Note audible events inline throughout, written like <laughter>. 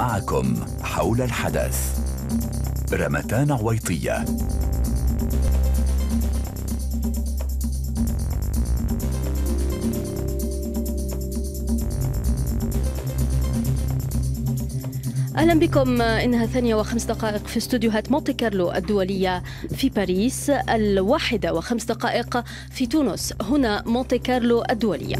معكم حول الحدث رمتان عويطية اهلا بكم انها ثانيه وخمس دقائق في استوديوهات مونتي كارلو الدوليه في باريس الواحده وخمس دقائق في تونس هنا مونتي كارلو الدوليه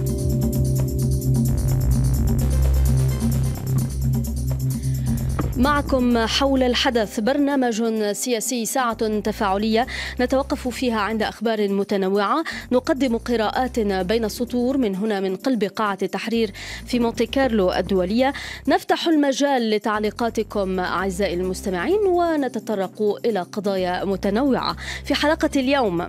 معكم حول الحدث برنامج سياسي ساعة تفاعلية نتوقف فيها عند أخبار متنوعة نقدم قراءات بين السطور من هنا من قلب قاعة التحرير في مونتي كارلو الدولية نفتح المجال لتعليقاتكم أعزائي المستمعين ونتطرق إلى قضايا متنوعة في حلقة اليوم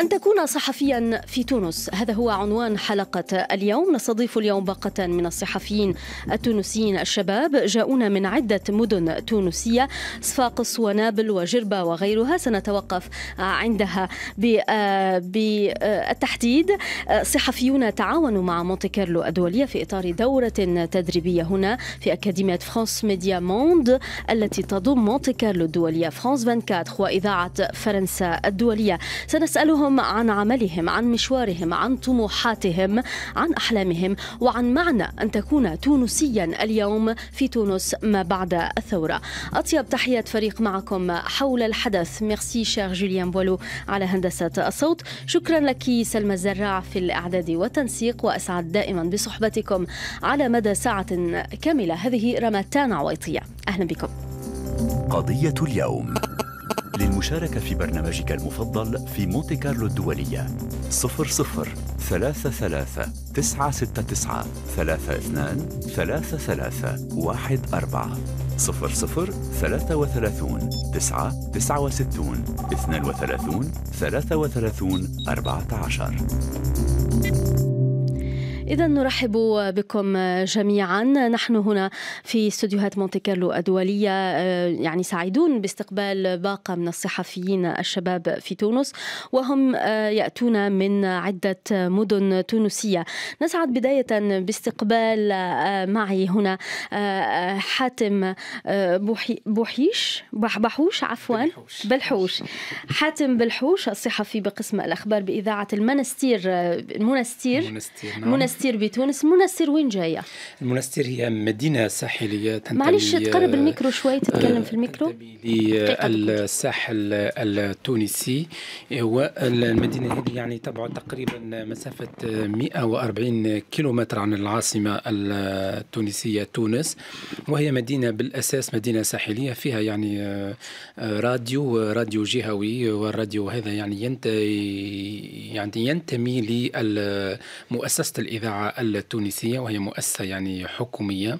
أن تكون صحفيا في تونس هذا هو عنوان حلقة اليوم نستضيف اليوم باقة من الصحفيين التونسيين الشباب جاءونا من عدة مدن تونسية صفاقس ونابل وجربة وغيرها سنتوقف عندها آه، بالتحديد صحفيون تعاونوا مع مونتي كارلو الدولية في إطار دورة تدريبية هنا في أكاديمية فرانس ميديا موند التي تضم مونتي كارلو الدولية فرانس 24 وإذاعة فرنسا الدولية سنسألهم معهم عن عملهم عن مشوارهم عن طموحاتهم عن أحلامهم وعن معنى أن تكون تونسيا اليوم في تونس ما بعد الثورة أطيب تحية فريق معكم حول الحدث ميرسي شير جوليان بولو على هندسة الصوت شكرا لك سلمى الزراع في الإعداد والتنسيق وأسعد دائما بصحبتكم على مدى ساعة كاملة هذه رمتان عويطية أهلا بكم قضية اليوم للمشاركة في برنامجك المفضل في مونتي كارلو الدولية 00 33 969 32 33 14 00 33 9 69 32 33 14 إذا نرحب بكم جميعا نحن هنا في استوديوهات مونتي كارلو الدولية آه، يعني سعيدون باستقبال باقة من الصحفيين الشباب في تونس وهم آه، يأتون من عدة مدن تونسية نسعد بداية باستقبال آه، معي هنا حاتم بوحيش بحوش عفوا بلحوش. بلحوش حاتم بلحوش الصحفي بقسم الأخبار بإذاعة المنستير المنستير المنستير, نعم. المنستير المنستير بتونس المنستير وين جايه المنستير هي مدينه ساحليه تنتمي معلش تقرب الميكرو شوي تتكلم آه، في الميكرو للساحل التونسي والمدينه هذه يعني تبعد تقريبا مسافه 140 كيلومتر عن العاصمه التونسيه تونس وهي مدينه بالاساس مدينه ساحليه فيها يعني آه، راديو راديو جهوي والراديو هذا يعني ينتمي يعني ينتمي لمؤسسه الاذاعه الإذاعة التونسية وهي مؤسسة يعني حكومية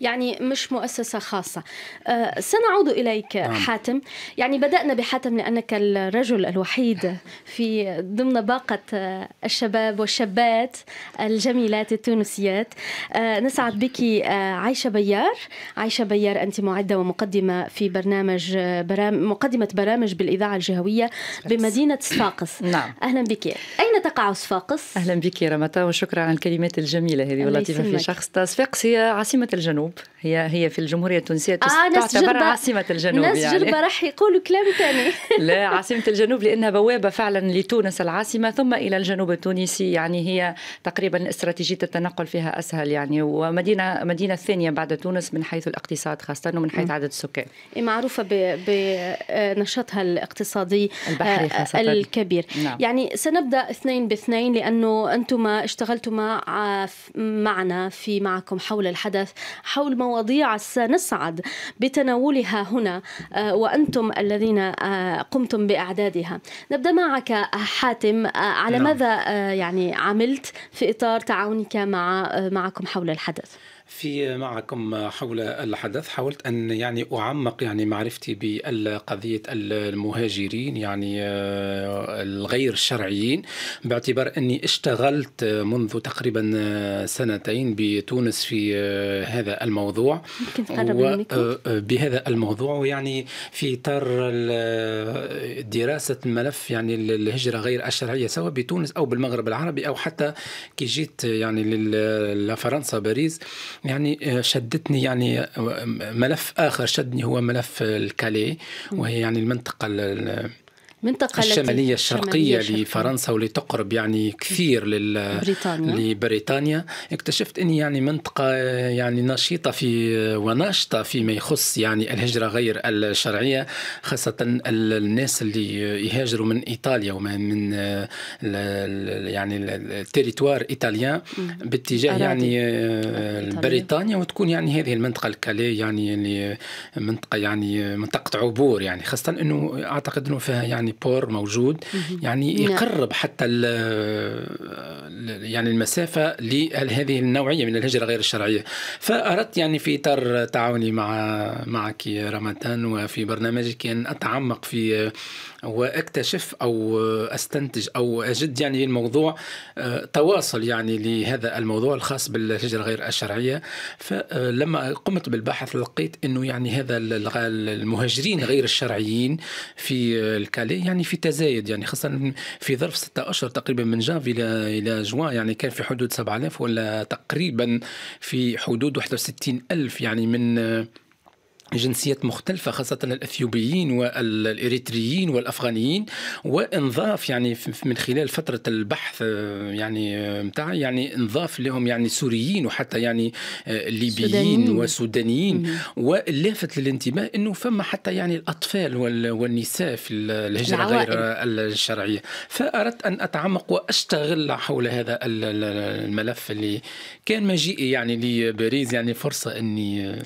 يعني مش مؤسسة خاصة أه، سنعود إليك نعم. حاتم يعني بدأنا بحاتم لأنك الرجل الوحيد في ضمن باقة أه، الشباب والشابات الجميلات التونسيات أه، نسعد بك عايشة بيار عايشة بيار أنت معدة ومقدمة في برنامج برام مقدمة برامج بالإذاعة الجهوية بمدينة صفاقس <coughs> نعم. أهلا بك أين تقع صفاقس؟ أهلا بك يا رمتا وشكرا على الكلمات الجميلة هذه واللطيفة في شخص صفاقس هي عاصمة الجنوب الجنوب هي هي في الجمهوريه التونسيه آه تعتبر عاصمه الجنوب ناس يعني جربة راح يقولوا كلام ثاني <laughs> لا عاصمه الجنوب لانها بوابه فعلا لتونس العاصمه ثم الى الجنوب التونسي يعني هي تقريبا استراتيجيه التنقل فيها اسهل يعني ومدينه مدينه الثانيه بعد تونس من حيث الاقتصاد خاصه ومن حيث م. عدد السكان إيه، معروفه بنشاطها آه، الاقتصادي البحري آه، خاصة الكبير نعم. يعني سنبدا اثنين باثنين لانه انتم اشتغلتما معنا في معكم حول الحدث حول حول مواضيع سنسعد بتناولها هنا آه، وأنتم الذين آه، قمتم بإعدادها نبدأ معك آه، حاتم على نعم. ماذا يعني عملت في إطار تعاونك مع معكم حول الحدث في معكم حول الحدث حاولت أن يعني أعمق يعني معرفتي بقضية المهاجرين يعني آه، الغير شرعيين باعتبار أني اشتغلت منذ تقريبا سنتين بتونس في آه، هذا الموضوع آه، بهذا الموضوع ويعني في إطار دراسة الملف يعني الهجرة غير الشرعية سواء بتونس أو بالمغرب العربي أو حتى كي جيت يعني لفرنسا باريس يعني آه، شدتني يعني آه، ملف اخر شدني هو ملف الكالي وهي يعني المنطقه منطقة الشمالية الشرقية الشمالية لفرنسا واللي تقرب يعني كثير لل... بريطانيا. لبريطانيا اكتشفت أني يعني منطقة يعني نشيطة في وناشطة فيما يخص يعني الهجرة غير الشرعية خاصة الناس اللي يهاجروا من إيطاليا ومن يعني التريتوار إيطاليان باتجاه يعني آه، بريطانيا وتكون يعني هذه المنطقة الكالي يعني،, يعني منطقة يعني منطقة عبور يعني خاصة أنه أعتقد أنه فيها يعني يعني بور موجود يعني نعم. يقرب حتى يعني المسافه لهذه النوعيه من الهجره غير الشرعيه فاردت يعني في اطار تعاوني مع معك رمضان وفي برنامجك ان اتعمق في واكتشف او استنتج او اجد يعني الموضوع آه، تواصل يعني لهذا الموضوع الخاص بالهجره غير الشرعيه فلما قمت بالبحث لقيت انه يعني هذا المهاجرين غير الشرعيين في الكالي يعني في تزايد يعني خاصه في ظرف ستة اشهر تقريبا من جانفي الى الى جوان يعني كان في حدود 7000 ولا تقريبا في حدود 61000 يعني من جنسيات مختلفة خاصة الأثيوبيين والإريتريين والأفغانيين وانضاف يعني من خلال فترة البحث آه، يعني آه، متاع يعني انضاف لهم يعني سوريين وحتى يعني آه، ليبيين سودانيين. وسودانيين واللافت للانتباه أنه فما حتى يعني الأطفال والنساء في الهجرة العوائل. غير الشرعية فأردت أن أتعمق وأشتغل حول هذا الملف اللي كان مجيئي يعني لباريس يعني فرصة أني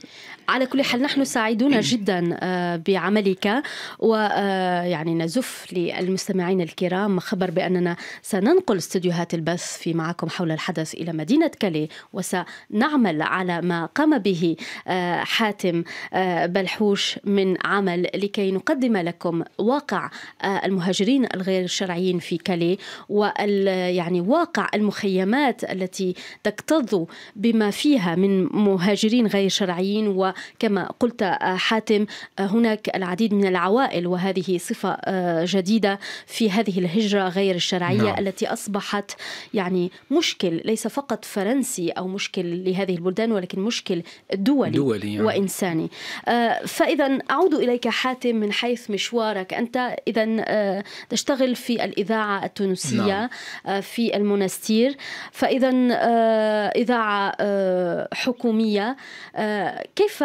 على كل حال نحن سعيدون جدا آه، بعملك ويعني آه، نزف للمستمعين الكرام خبر بأننا سننقل استديوهات البث في معكم حول الحدث إلى مدينة كالي وسنعمل على ما قام به آه، حاتم بلحوش من عمل لكي نقدم لكم واقع المهاجرين الغير الشرعيين في كالي وال يعني واقع المخيمات التي تكتظ بما فيها من مهاجرين غير شرعيين وكما قلت حاتم آه، هناك العديد من العوائل وهذه صفة آه، جديدة في هذه الهجرة غير الشرعية نعم. التي أصبحت يعني مشكل ليس فقط فرنسي أو مشكل لهذه البلدان ولكن مشكل دولي, دولي يعني. وإنساني فإذا أعود إليك حاتم من حيث مشوارك أنت إذا تشتغل في الإذاعة التونسية نعم. في المنستير فإذا إذاعة حكومية كيف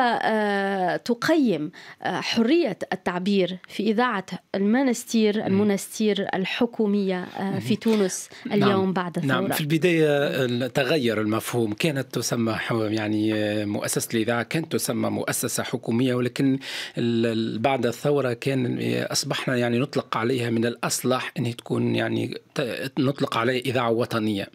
تقيم آه، حرية التعبير في إذاعة المنستير المنستير الحكومية آه، في تونس نعم. اليوم نعم. بعد الثورة نعم في البداية آه، تغير المفهوم كانت تسمى يعني مؤسسة الإذاعة كانت تسمى مؤسسة حكومية ولكن بعد الثورة كان أصبحنا يعني نطلق عليها من الأصلح أن تكون يعني نطلق عليها إذاعة وطنية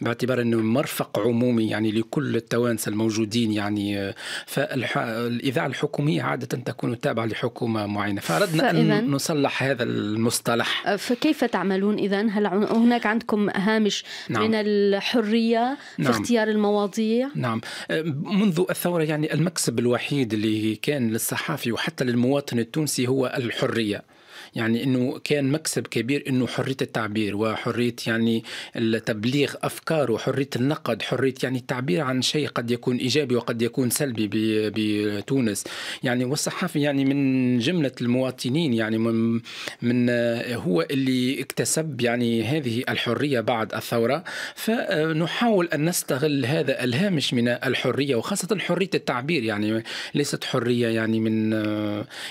باعتبار أنه مرفق عمومي يعني لكل التوانسة الموجودين يعني فالإذاعة الإذاعة الحكومية عادة تكون تابعة لحكومة معينة فأردنا فإذن أن نصلح هذا المصطلح أه، فكيف تعملون إذا هل هناك عندكم هامش نعم. من الحرية نعم في اختيار المواضيع نعم أه، منذ الثورة يعني المكسب الوحيد اللي كان للصحافي وحتى للمواطن التونسي هو الحرية يعني انه كان مكسب كبير انه حريه التعبير وحريه يعني التبليغ افكار وحريه النقد حريه يعني التعبير عن شيء قد يكون ايجابي وقد يكون سلبي بتونس يعني والصحافي يعني من جمله المواطنين يعني من, من هو اللي اكتسب يعني هذه الحريه بعد الثوره فنحاول ان نستغل هذا الهامش من الحريه وخاصه حريه التعبير يعني ليست حريه يعني من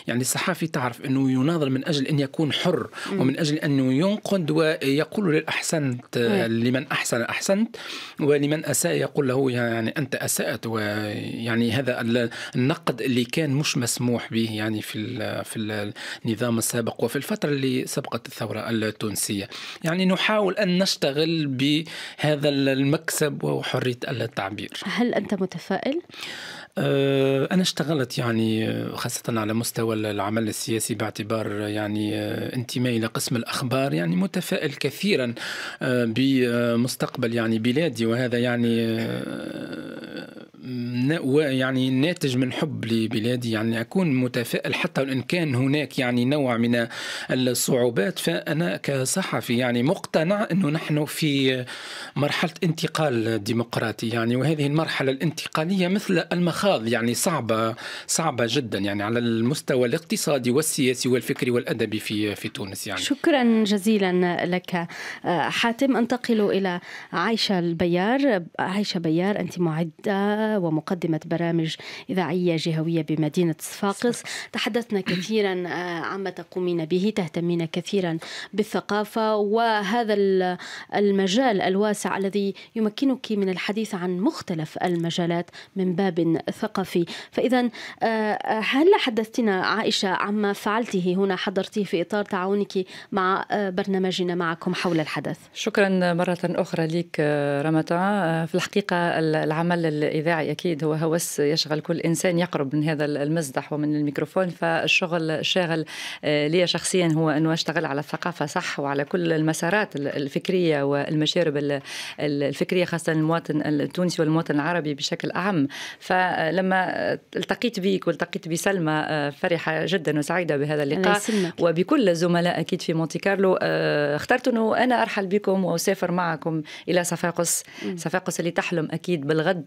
يعني الصحافي تعرف انه يناظر من اجل أجل أن يكون حر ومن أجل أن ينقد ويقول للأحسنت لمن أحسن أحسنت ولمن أساء يقول له يعني أنت أسأت ويعني هذا النقد اللي كان مش مسموح به يعني في في النظام السابق وفي الفترة اللي سبقت الثورة التونسية يعني نحاول أن نشتغل بهذا المكسب وحرية التعبير هل أنت متفائل؟ آه، أنا اشتغلت يعني آه، خاصة على مستوى العمل السياسي باعتبار آه، يعني انتمائي إلى قسم الأخبار يعني متفائل كثيرا بمستقبل يعني بلادي وهذا يعني يعني ناتج من حب لبلادي يعني أكون متفائل حتى وإن كان هناك يعني نوع من الصعوبات فأنا كصحفي يعني مقتنع أنه نحن في مرحلة انتقال ديمقراطي يعني وهذه المرحلة الانتقالية مثل المخاض يعني صعبة صعبة جدا يعني على المستوى الاقتصادي والسياسي والفكري والأدبي في في تونس يعني شكرا جزيلا لك آه، حاتم انتقل إلى عايشة البيار عايشة بيار أنت معدة ومقدمة برامج إذاعية جهوية بمدينة صفاقس تحدثنا كثيرا آه، عما تقومين به تهتمين كثيرا بالثقافة وهذا المجال الواسع الذي يمكنك من الحديث عن مختلف المجالات من باب ثقافي فإذا آه، آه، هل حدثتنا عائشة عما فعلته هنا حضرتيه في إطار تعاونك مع برنامجنا معكم حول الحدث شكرا مرة أخرى لك رمتا في الحقيقة العمل الإذاعي الإذاعي أكيد هو هوس يشغل كل إنسان يقرب من هذا المزدح ومن الميكروفون فالشغل الشاغل آه، لي شخصيا هو أنه أشتغل على الثقافة صح وعلى كل المسارات الفكرية والمشارب الفكرية خاصة المواطن التونسي والمواطن العربي بشكل أعم فلما التقيت بك والتقيت بسلمى آه، فرحة جدا وسعيدة بهذا اللقاء وبكل الزملاء أكيد في مونتي كارلو آه، اخترت أنه أنا أرحل بكم وأسافر معكم إلى صفاقس صفاقس اللي تحلم أكيد بالغد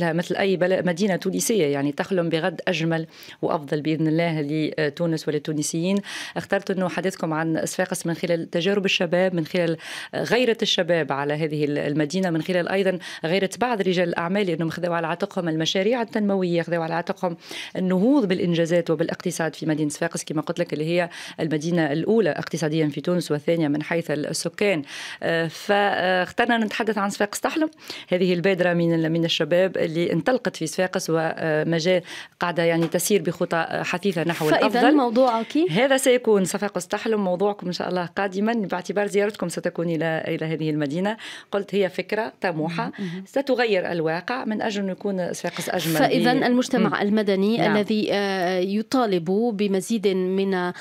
مثل مثل اي مدينه تونسيه يعني تحلم بغد اجمل وافضل باذن الله لتونس وللتونسيين اخترت انه حديثكم عن صفاقس من خلال تجارب الشباب من خلال غيره الشباب على هذه المدينه من خلال ايضا غيره بعض رجال الاعمال انهم خذوا على عاتقهم المشاريع التنمويه خذوا على عاتقهم النهوض بالانجازات وبالاقتصاد في مدينه صفاقس كما قلت لك اللي هي المدينه الاولى اقتصاديا في تونس والثانيه من حيث السكان آه، فاخترنا نتحدث عن صفاقس تحلم هذه البادره من من الشباب اللي انطلقت في صفاقس ومجال آه، قاعده يعني تسير بخطى آه، حثيثه نحو فإذا الافضل موضوعك هذا سيكون صفاقس تحلم موضوعكم ان شاء الله قادما باعتبار زيارتكم ستكون الى الى هذه المدينه قلت هي فكره طموحه ستغير الواقع من اجل ان يكون صفاقس اجمل فاذا المجتمع مم. المدني نعم. الذي آه، يطالب بمزيد من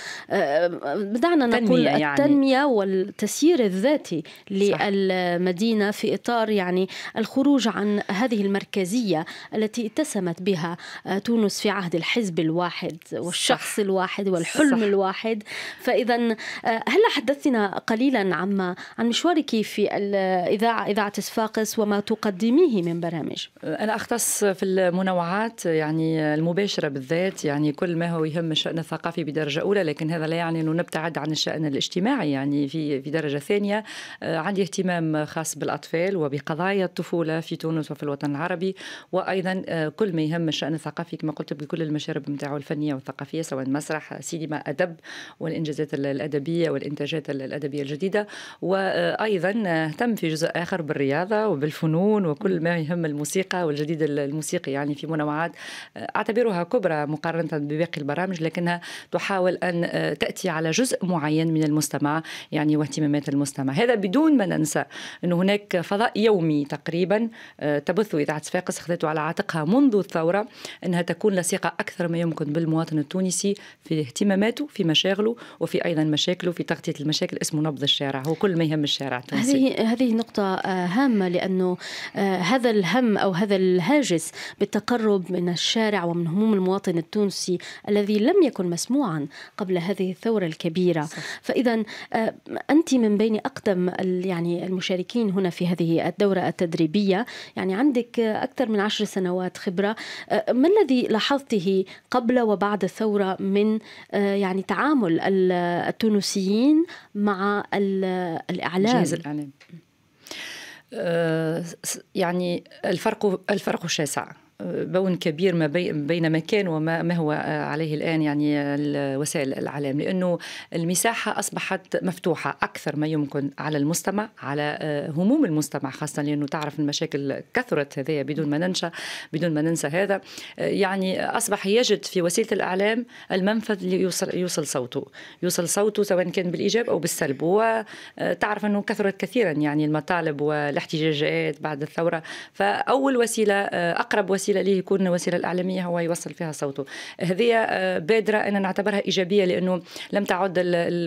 دعنا نقول يعني. التنميه والتسيير الذاتي للمدينه في اطار يعني الخروج عن هذه المركزيه المركزية التي اتسمت بها آه، تونس في عهد الحزب الواحد والشخص صح. الواحد والحلم صح. الواحد فإذا آه، هل حدثتنا قليلا عما عن مشوارك في الإذاعة إذاعة صفاقس وما تقدميه من برامج آه، أنا أختص في المنوعات يعني المباشرة بالذات يعني كل ما هو يهم الشأن الثقافي بدرجة أولى لكن هذا لا يعني أنه نبتعد عن الشأن الاجتماعي يعني في في درجة ثانية عندي اهتمام خاص بالأطفال وبقضايا الطفولة في تونس وفي الوطن العربي وايضا آه، كل ما يهم الشان الثقافي كما قلت بكل المشارب نتاعو الفنيه والثقافيه سواء مسرح سينما ادب والانجازات الادبيه والانتاجات الادبيه الجديده وايضا آه، اهتم في جزء اخر بالرياضه وبالفنون وكل ما يهم الموسيقى والجديد الموسيقي يعني في منوعات آه، اعتبرها كبرى مقارنه بباقي البرامج لكنها تحاول ان تاتي على جزء معين من المستمع يعني واهتمامات المستمع هذا بدون ما ننسى انه هناك فضاء يومي تقريبا تبث اذاعه الناقص خذته على عاتقها منذ الثورة أنها تكون لصيقة أكثر ما يمكن بالمواطن التونسي في اهتماماته في مشاغله وفي أيضا مشاكله في تغطية المشاكل اسمه نبض الشارع هو كل ما يهم الشارع التونسي هذه هذه نقطة آه، هامة لأنه آه، هذا الهم أو هذا الهاجس بالتقرب من الشارع ومن هموم المواطن التونسي الذي لم يكن مسموعا قبل هذه الثورة الكبيرة صح. فإذا آه، أنت من بين أقدم يعني المشاركين هنا في هذه الدورة التدريبية يعني عندك أكثر أكثر من عشر سنوات خبرة أه، ما الذي لاحظته قبل وبعد الثورة من أه، يعني تعامل التونسيين مع الإعلام جهاز الإعلام أه، يعني الفرق الفرق شاسع بون كبير ما بين ما كان وما ما هو آه، عليه الان يعني وسائل الاعلام لانه المساحه اصبحت مفتوحه اكثر ما يمكن على المستمع على آه، هموم المستمع خاصه لانه تعرف المشاكل كثرت هذه بدون ما ننسى بدون ما ننسى هذا آه، يعني اصبح يجد في وسيله الاعلام المنفذ ليوصل يوصل صوته يوصل صوته سواء كان بالايجاب او بالسلب وتعرف انه كثرت كثيرا يعني المطالب والاحتجاجات بعد الثوره فاول وسيله اقرب وسيله وسيله ليه يكون وسيله الاعلاميه هو يوصل فيها صوته هذه آه، بادره انا نعتبرها ايجابيه لانه لم تعد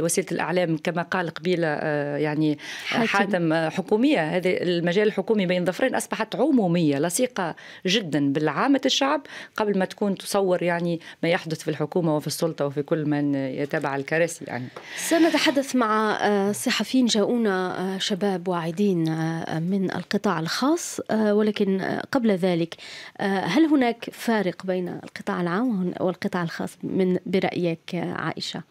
وسيله الاعلام كما قال قبيله آه، يعني حاتم, حاتم آه، حكوميه هذه المجال الحكومي بين ظفرين اصبحت عموميه لصيقه جدا بالعامه الشعب قبل ما تكون تصور يعني ما يحدث في الحكومه وفي السلطه وفي كل من يتابع الكراسي يعني سنتحدث مع صحفيين جاؤونا شباب واعدين من القطاع الخاص ولكن قبل ذلك آه، هل هناك فارق بين القطاع العام والقطاع الخاص من برأيك آه، عائشة؟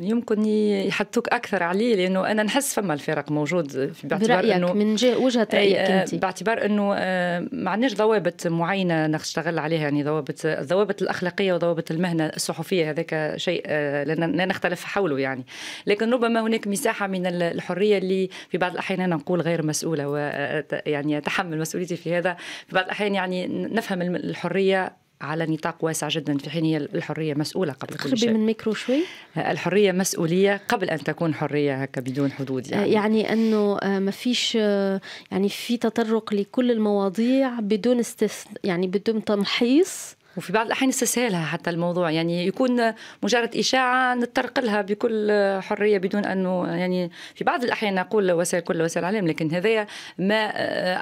يمكن يحطوك اكثر عليه لانه انا نحس فما الفرق موجود باعتبار انه من جهه وجهه إيه، رايك انت آه، باعتبار انه آه، ما عندناش ضوابط معينه نشتغل عليها يعني ضوابط الضوابط الاخلاقيه وضوابط المهنه الصحفيه هذاك شيء آه، لا نختلف حوله يعني لكن ربما هناك مساحه من الحريه اللي في بعض الاحيان انا نقول غير مسؤوله ويعني اتحمل مسؤوليتي في هذا في بعض الاحيان يعني نفهم الحريه على نطاق واسع جدا في حين هي الحريه مسؤوله قبل كل شيء من ميكرو شوي الحريه مسؤوليه قبل ان تكون حريه هكا بدون حدود يعني يعني انه آه، ما فيش آه، يعني في تطرق لكل المواضيع بدون استث... يعني بدون تمحيص وفي بعض الأحيان استسهالها حتى الموضوع يعني يكون مجرد إشاعة نتطرق لها بكل حرية بدون أنه يعني في بعض الأحيان نقول وسائل كل وسائل الإعلام لكن هذايا ما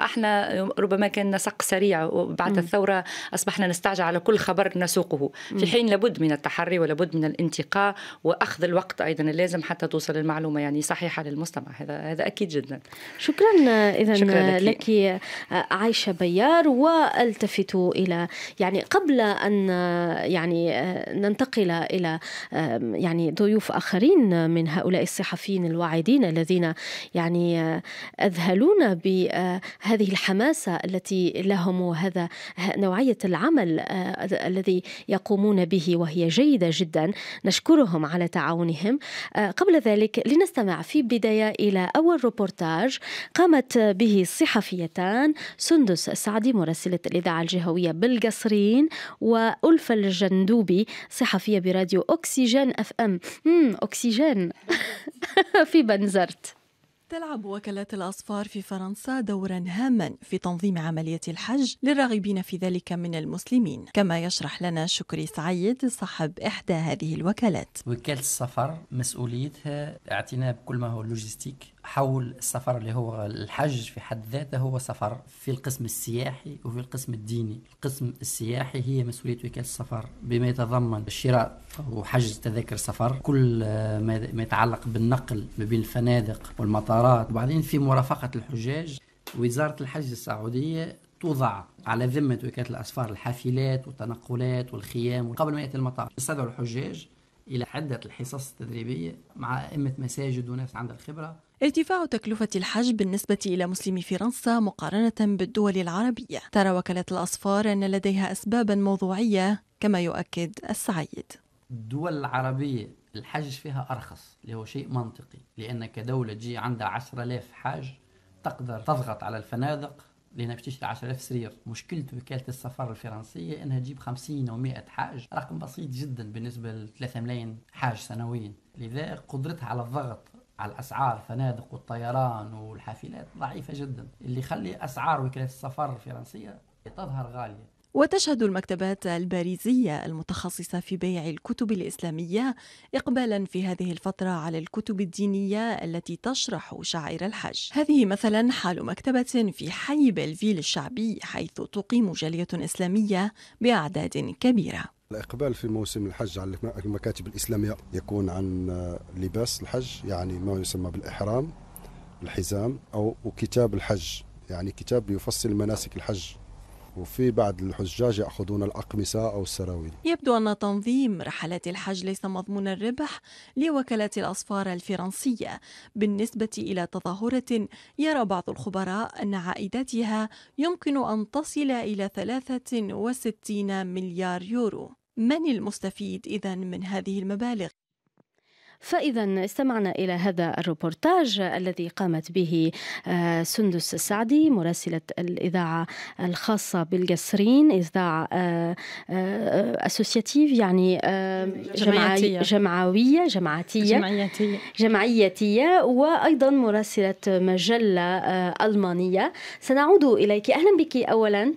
احنا ربما كان نسق سريع وبعد الثورة أصبحنا نستعجل على كل خبر نسوقه في حين لابد من التحري ولابد من الانتقاء وأخذ الوقت أيضا اللازم حتى توصل المعلومة يعني صحيحة للمستمع هذا هذا أكيد جدا شكرا إذا لك. لك عايشة بيار والتفتوا إلى يعني قبل أن يعني ننتقل إلى يعني ضيوف آخرين من هؤلاء الصحفيين الواعدين الذين يعني أذهلون بهذه آه، الحماسة التي لهم وهذا نوعية العمل آه، الذي يقومون به وهي جيدة جدا نشكرهم على تعاونهم آه، قبل ذلك لنستمع في بداية إلى أول روبورتاج قامت به الصحفيتان سندس السعدي مراسلة الإذاعة الجهوية بالقصرين وألفة الجندوبي صحفية براديو أكسجين أف أم مم أكسجين <laughs> في بنزرت تلعب وكالات الأصفار في فرنسا دورا هاما في تنظيم عملية الحج للراغبين في ذلك من المسلمين كما يشرح لنا شكري سعيد صاحب إحدى هذه الوكالات وكالة السفر مسؤوليتها اعتناء بكل ما هو اللوجستيك حول السفر اللي هو الحج في حد ذاته هو سفر في القسم السياحي وفي القسم الديني القسم السياحي هي مسؤولية وكالة السفر بما يتضمن شراء وحجز تذاكر سفر كل آه، ما يتعلق بالنقل ما بين الفنادق والمطارات وبعدين في مرافقة الحجاج وزارة الحج السعودية توضع على ذمة وكالة الأسفار الحافلات والتنقلات والخيام قبل ما يأتي المطار يستدعوا الحجاج إلى عدة الحصص التدريبية مع أئمة مساجد وناس عندها الخبرة ارتفاع تكلفة الحج بالنسبة إلى مسلمي فرنسا مقارنة بالدول العربية ترى وكالة الأصفار أن لديها أسبابا موضوعية كما يؤكد السعيد الدول العربية الحج فيها أرخص اللي هو شيء منطقي لأن كدولة تجي عندها 10000 حاج تقدر تضغط على الفنادق لأنها بتشتري 10000 سرير مشكلة وكالة السفر الفرنسية أنها تجيب 50 أو 100 حاج رقم بسيط جدا بالنسبة ل 3 ملايين حاج سنويا لذا قدرتها على الضغط على الاسعار الفنادق والطيران والحافلات ضعيفه جدا اللي يخلي اسعار وكالات السفر الفرنسيه تظهر غاليه وتشهد المكتبات الباريزية المتخصصة في بيع الكتب الإسلامية إقبالا في هذه الفترة على الكتب الدينية التي تشرح شعائر الحج. هذه مثلا حال مكتبة في حي بلفيل الشعبي حيث تقيم جالية إسلامية بأعداد كبيرة. الإقبال في موسم الحج على المكاتب الإسلامية يكون عن آه، لباس الحج يعني ما يسمى بالإحرام الحزام أو كتاب الحج يعني كتاب يفصل مناسك الحج وفي بعض الحجاج يأخذون الأقمصة أو السراويل يبدو أن تنظيم رحلات الحج ليس مضمون الربح لوكالة الأصفار الفرنسية بالنسبة إلى تظاهرة يرى بعض الخبراء أن عائداتها يمكن أن تصل إلى 63 مليار يورو من المستفيد إذا من هذه المبالغ؟ فإذا استمعنا إلى هذا الروبورتاج الذي قامت به آه، سندس السعدي مراسلة الإذاعة الخاصة بالقصرين إذاعة أسوسياتيف آه، آه، يعني جمعية. جمعوية جمعاتية جمعيتية جمعيتية وأيضا مراسلة مجلة ألمانية سنعود إليك أهلا بك أولا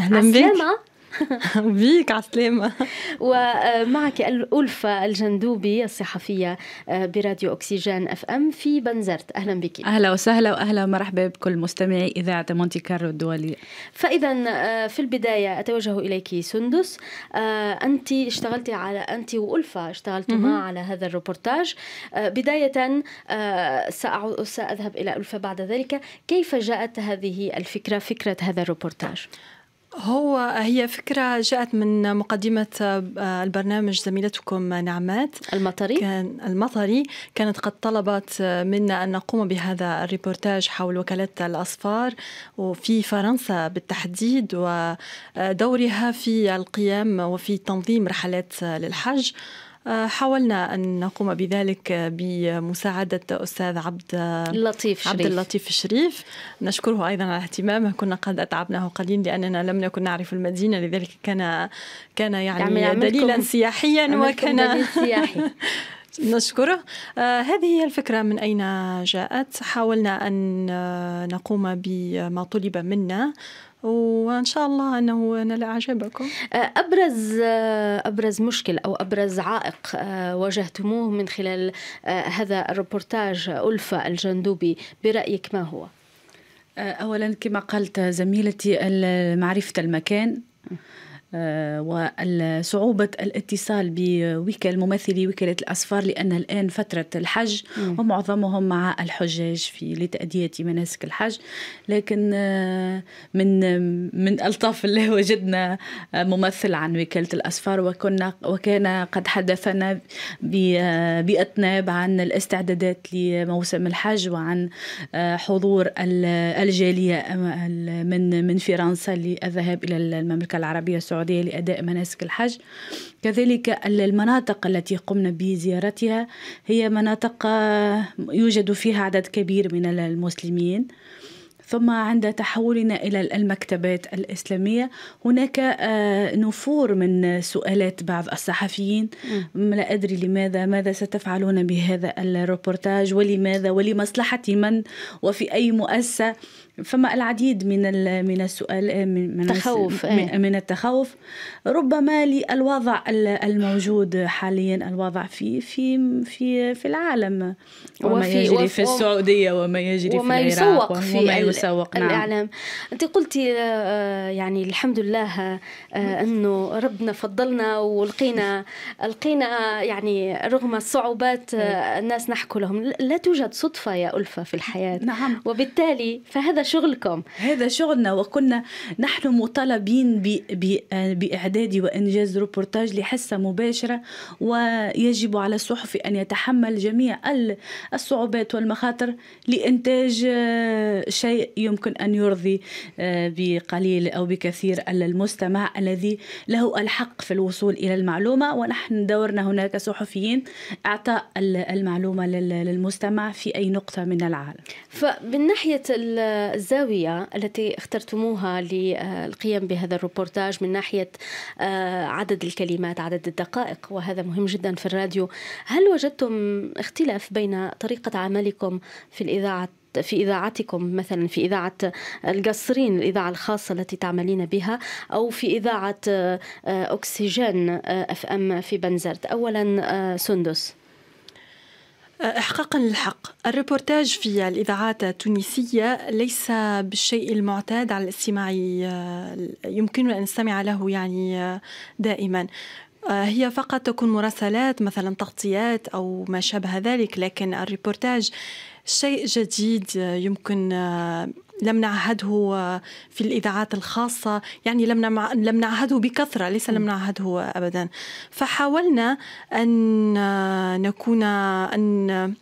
أهلا بك <laughs> بيك على السلامة <laughs> ومعك الألفة الجندوبي الصحفية آه، براديو أكسجين أف أم في بنزرت أهلا بك أهلا وسهلا وأهلا مرحبا بكل مستمعي إذاعة مونتي كارلو الدولية فإذا آه، في البداية أتوجه إليك سندس آه، أنت اشتغلت على أنت وألفة اشتغلتما على هذا الروبورتاج بداية سأذهب إلى ألفة بعد ذلك كيف جاءت هذه الفكرة فكرة هذا الروبورتاج هو هي فكرة جاءت من مقدمة آه، البرنامج زميلتكم نعمات المطري كان المطري كانت قد طلبت آه، منا أن نقوم بهذا الريبورتاج حول وكالات الأصفار وفي فرنسا بالتحديد ودورها في القيام وفي تنظيم رحلات للحج آه، حاولنا أن نقوم بذلك بمساعدة أستاذ عبد اللطيف عبد اللطيف الشريف نشكره أيضا على اهتمامه كنا قد أتعبناه قليلا لأننا لم نكن نعرف المدينة لذلك كان كان يعني, يعني دليلا سياحيا وكان <laughs> نشكره آه هذه هي الفكرة من أين جاءت حاولنا أن آه، نقوم بما طلب منا وان شاء الله انه نال اعجابكم ابرز ابرز مشكل او ابرز عائق واجهتموه من خلال هذا الريبورتاج الفا الجندوبي برايك ما هو اولا كما قالت زميلتي معرفه المكان وصعوبة الاتصال بوكل ممثلي وكالة الأسفار لأن الآن فترة الحج ومعظمهم مع الحجاج في لتأدية مناسك الحج لكن آه، من من ألطاف الله وجدنا آه، ممثل عن وكالة الأسفار وكنا وكان قد حدثنا آه، بأطناب عن الاستعدادات لموسم الحج وعن حضور الجالية من من فرنسا للذهاب إلى المملكة العربية السعودية السعودية لأداء مناسك الحج كذلك المناطق التي قمنا بزيارتها هي مناطق آه، يوجد فيها عدد كبير من المسلمين ثم عند تحولنا الى المكتبات الاسلاميه هناك آه، نفور من سؤالات بعض الصحفيين م. لا ادري لماذا ماذا ستفعلون بهذا الروبورتاج ولماذا ولمصلحه من وفي اي مؤسسه فما العديد من من السؤال آه، من التخوف آه. من التخوف ربما للوضع الموجود حاليا الوضع في في في في العالم وما يجري في السعوديه وما يجري وما في العراق يسوق في وما يسوق نعم. الاعلام انت قلتي آه، يعني الحمد لله انه ربنا فضلنا ولقينا لقينا يعني رغم الصعوبات الناس نحكوا لهم لا توجد صدفه يا الفه في الحياه نعم وبالتالي فهذا شغلكم هذا شغلنا وكنا نحن مطالبين بإعداد وإنجاز روبورتاج لحصة مباشرة ويجب على الصحفي أن يتحمل جميع الصعوبات والمخاطر لإنتاج آه، شيء يمكن أن يرضي آه، بقليل أو بكثير المستمع الذي له الحق في الوصول إلى المعلومة ونحن دورنا هناك صحفيين إعطاء المعلومة للمستمع في أي نقطة من العالم فمن ناحية الزاوية التي اخترتموها للقيام بهذا الروبورتاج من ناحية آه، عدد الكلمات عدد الدقائق وهذا مهم جدا في الراديو هل وجدتم اختلاف بين طريقة عملكم في الإذاعة في إذاعتكم مثلا في إذاعة القصرين الإذاعة الخاصة التي تعملين بها أو في إذاعة آه، أكسجين آه، أف أم في بنزرت أولا سندس إحقاقا للحق الريبورتاج في الإذاعات التونسية ليس بالشيء المعتاد على الاستماع آه، يمكننا أن نستمع له يعني آه، دائما آه، هي فقط تكون مراسلات مثلا تغطيات أو ما شابه ذلك لكن الريبورتاج شيء جديد آه، يمكن آه، لم نعهده آه، في الإذاعات الخاصة يعني لم لم نعهده بكثرة ليس لم نعهده أبدا فحاولنا أن نكون أن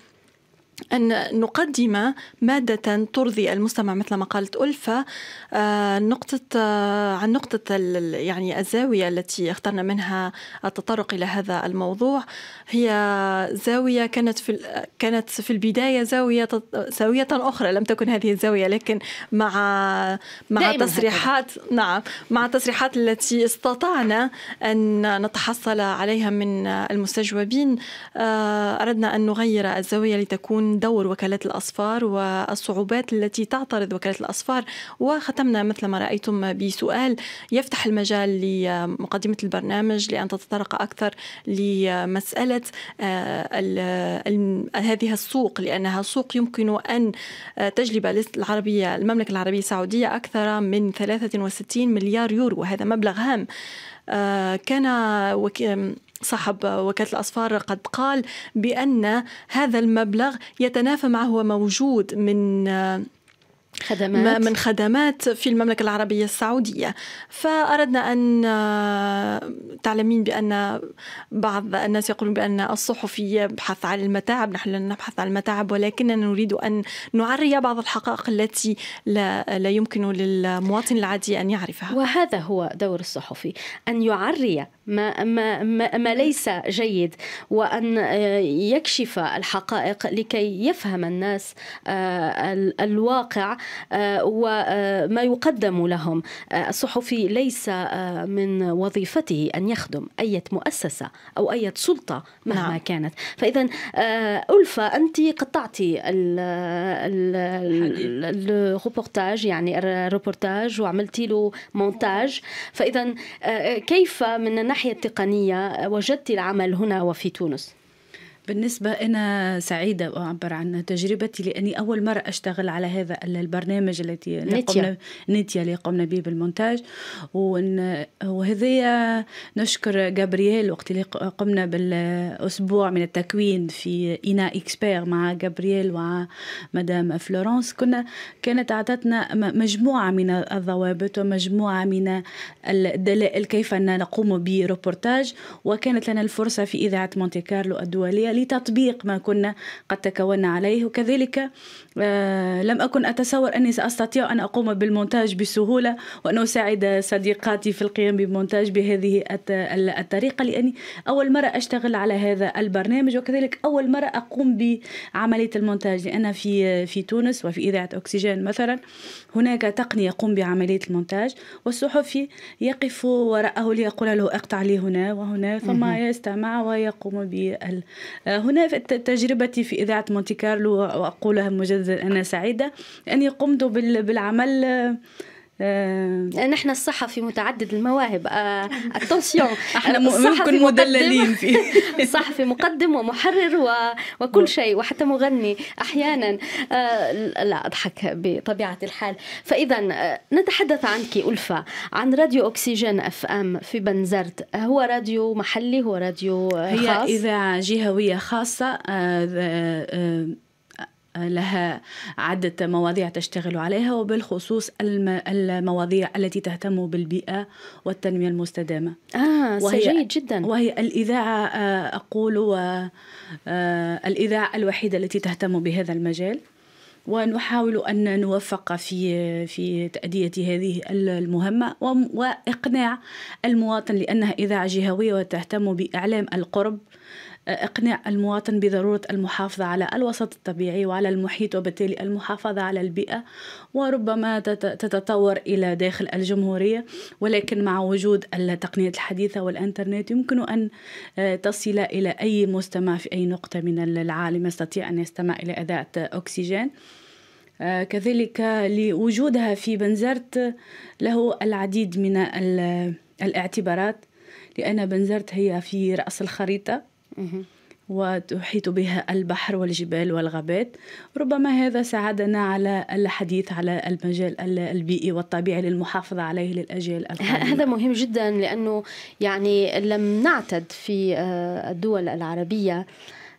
أن نقدم مادة ترضي المستمع مثل ما قالت ألفة آه، نقطة آه، عن نقطة يعني الزاوية التي اخترنا منها التطرق إلى هذا الموضوع هي زاوية كانت في كانت في البداية زاوية زاوية أخرى لم تكن هذه الزاوية لكن مع مع تصريحات نعم مع التصريحات التي استطعنا أن نتحصل عليها من المستجوبين آه، أردنا أن نغير الزاوية لتكون دور وكالات الأصفار والصعوبات التي تعترض وكالات الأصفار وختمنا مثل ما رأيتم بسؤال يفتح المجال لمقدمة البرنامج لأن تتطرق أكثر لمسألة آه، هذه السوق لأنها سوق يمكن أن تجلب العربية المملكة العربية السعودية أكثر من 63 مليار يورو وهذا مبلغ هام آه، كان صاحب وكالة الأصفار قد قال بأن هذا المبلغ يتنافى مع هو موجود من خدمات من خدمات في المملكة العربية السعودية فأردنا أن آه، تعلمين بأن بعض الناس يقولون بأن الصحفي يبحث عن المتاعب نحن لن نبحث عن المتاعب ولكننا نريد أن نعري بعض الحقائق التي لا, لا يمكن للمواطن العادي أن يعرفها وهذا هو دور الصحفي أن يعري ما, ما, ما, ما ليس جيد وأن آه، يكشف الحقائق لكي يفهم الناس آه، الواقع آه، وما آه، يقدم لهم آه، الصحفي ليس من وظيفته أن يخدم أي مؤسسة أو أي سلطة مهما نعم. كانت فإذا ألفة أنت قطعتي الروبورتاج يعني الروبورتاج وعملتي له مونتاج فإذا كيف من الناحية التقنية وجدت العمل هنا وفي تونس؟ بالنسبة أنا سعيدة أعبر عن تجربتي لأني أول مرة أشتغل على هذا البرنامج التي نتيا نتيا اللي قمنا به بالمونتاج وهذه نشكر جابرييل وقت اللي قمنا بالأسبوع من التكوين في إنا إكسبير مع جابرييل ومدام فلورانس كنا كانت أعطتنا مجموعة من الضوابط ومجموعة من الدلائل كيف أن نقوم بروبورتاج وكانت لنا الفرصة في إذاعة مونتي كارلو الدولية لتطبيق ما كنا قد تكونا عليه وكذلك آه، لم أكن أتصور أني سأستطيع أن أقوم بالمونتاج بسهولة وأن أساعد صديقاتي في القيام بالمونتاج بهذه الطريقة لأني أول مرة أشتغل على هذا البرنامج وكذلك أول مرة أقوم بعملية المونتاج لأن في في تونس وفي إذاعة أكسجين مثلا هناك تقنية يقوم بعملية المونتاج والصحفي يقف وراءه ليقول له أقطع لي هنا وهنا ثم يستمع ويقوم بال آه، هنا تجربتي في إذاعة مونتي كارلو وأقولها مجددا أنا سعيدة أني قمت بالعمل آه نحن الصحفي متعدد المواهب آه اتونسيون <laughs> احنا ممكن مدللين في <laughs> صحفي مقدم ومحرر و... وكل شيء وحتى مغني احيانا آه لا اضحك بطبيعه الحال فاذا آه، نتحدث عنك الفه عن راديو اكسجين اف ام في بنزرت هو راديو محلي هو راديو خاص هي اذاعه جهويه خاصه آه، آه، لها عدة مواضيع تشتغل عليها وبالخصوص المواضيع التي تهتم بالبيئة والتنمية المستدامة آه وهي جيد جدا وهي الإذاعة آه، أقول آه، الإذاعة الوحيدة التي تهتم بهذا المجال ونحاول أن نوفق في في تأدية هذه المهمة وإقناع المواطن لأنها إذاعة جهوية وتهتم بإعلام القرب إقناع المواطن بضرورة المحافظة على الوسط الطبيعي وعلى المحيط وبالتالي المحافظة على البيئة وربما تتطور إلى داخل الجمهورية ولكن مع وجود التقنيات الحديثة والإنترنت يمكن أن آه، تصل إلى أي مستمع في أي نقطة من العالم يستطيع أن يستمع إلى أداة أكسجين آه، كذلك لوجودها في بنزرت له العديد من الاعتبارات لأن بنزرت هي في رأس الخريطة وتحيط بها البحر والجبال والغابات ربما هذا ساعدنا على الحديث على المجال البيئي والطبيعي للمحافظة عليه للأجيال <laughs> القادمة هذا مهم جدا لأنه يعني لم نعتد في آه، الدول العربية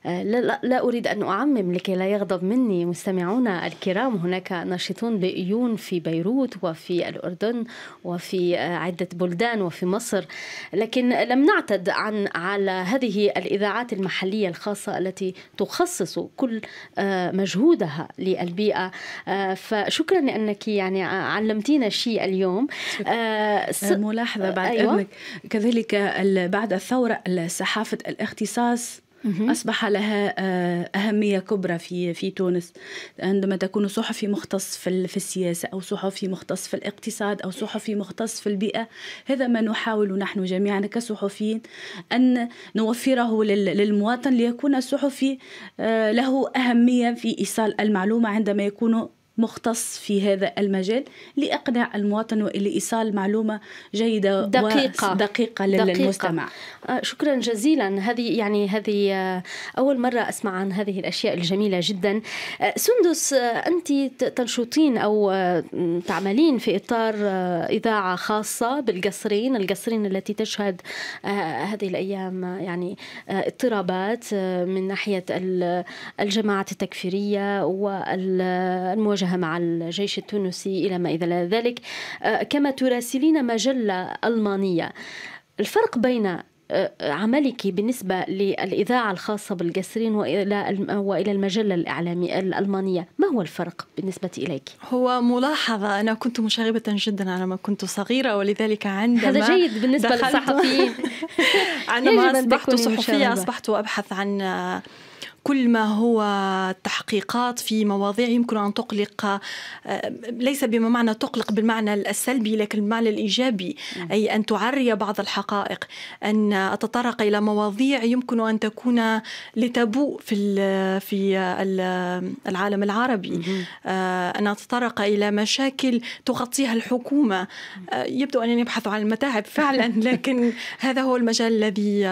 لا, لا, لا أريد أن أعمم لكي لا يغضب مني مستمعونا الكرام هناك ناشطون بيئيون في بيروت وفي الأردن وفي آه، عدة بلدان وفي مصر لكن لم نعتد عن على هذه الإذاعات المحلية الخاصة التي تخصص كل آه، مجهودها للبيئة آه، فشكرا لأنك يعني علمتينا شيء اليوم س... ملاحظة بعد أيوة. إذنك كذلك بعد الثورة صحافة الاختصاص أصبح لها آه، أهمية كبرى في في تونس عندما تكون صحفي مختص في في السياسة أو صحفي مختص في الاقتصاد أو صحفي مختص في البيئة هذا ما نحاول نحن جميعا كصحفيين أن نوفره للمواطن ليكون الصحفي آه، له أهمية في إيصال المعلومة عندما يكون مختص في هذا المجال لإقناع المواطن ولإيصال معلومة جيدة دقيقة دقيقة للمجتمع آه، شكرا جزيلا هذه يعني هذه آه، أول مرة أسمع عن هذه الأشياء الجميلة جدا آه، سندس أنت تنشطين أو تعملين في إطار إذاعة خاصة بالقصرين القصرين التي تشهد هذه الأيام يعني اضطرابات من ناحية الجماعات التكفيرية والمواجهة الواجهة مع الجيش التونسي إلى ما إلى ذلك آه، كما تراسلين مجلة ألمانية الفرق بين آه، عملك بالنسبة للإذاعة الخاصة بالجسرين وإلى وإلى المجلة الإعلامية الألمانية ما هو الفرق بالنسبة إليك؟ هو ملاحظة أنا كنت مشاغبة جدا على ما كنت صغيرة ولذلك عندما هذا جيد بالنسبة للصحفيين <laughs> عندما أصبحت صحفية أصبحت أبحث عن كل ما هو تحقيقات في مواضيع يمكن أن تقلق آه، ليس بما معنى تقلق بالمعنى السلبي لكن بالمعنى الإيجابي أي أن تعري بعض الحقائق أن أتطرق إلى مواضيع يمكن أن تكون لتابو في في العالم العربي آه، أن أتطرق إلى مشاكل تغطيها الحكومة آه، يبدو أنني أبحث عن المتاعب فعلا <laughs> لكن هذا هو المجال الذي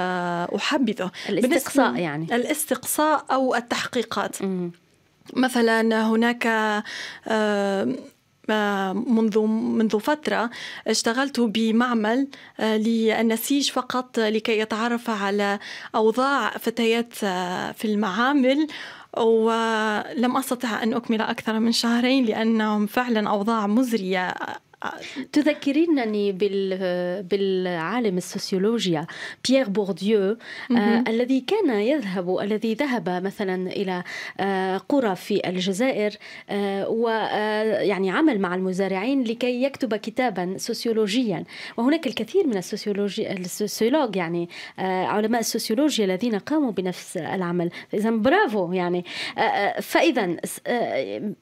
أحبذه الاستقصاء يعني الاستقصاء أو التحقيقات مثلا هناك آه، آه، منذ منذ فترة اشتغلت بمعمل آه، للنسيج فقط لكي يتعرف على أوضاع فتيات في المعامل ولم أستطع أن أكمل أكثر من شهرين لأنهم فعلا أوضاع مزرية تذكرينني بال... بالعالم السوسيولوجيا بيير بورديو آه، الذي كان يذهب الذي ذهب مثلا الى آه، قرى في الجزائر آه ويعني آه، عمل مع المزارعين لكي يكتب كتابا سوسيولوجيا وهناك الكثير من السوسيولوجي السوسيولوج يعني علماء السوسيولوجيا الذين قاموا بنفس العمل اذا برافو يعني فاذا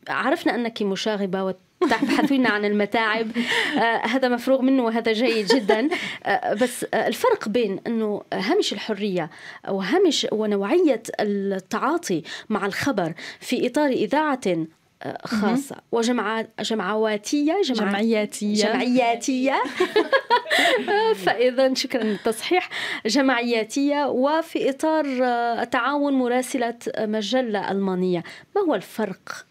عرفنا انك مشاغبه وت لنا عن المتاعب آه، هذا مفروغ منه وهذا جيد جدا آه، بس آه، الفرق بين انه هامش الحريه وهامش ونوعيه التعاطي مع الخبر في اطار اذاعه خاصة وجمعات جمعواتية جمع... جمعياتية جمعياتية <laughs> فإذا شكرا للتصحيح جمعياتية وفي إطار تعاون مراسلة مجلة ألمانية ما هو الفرق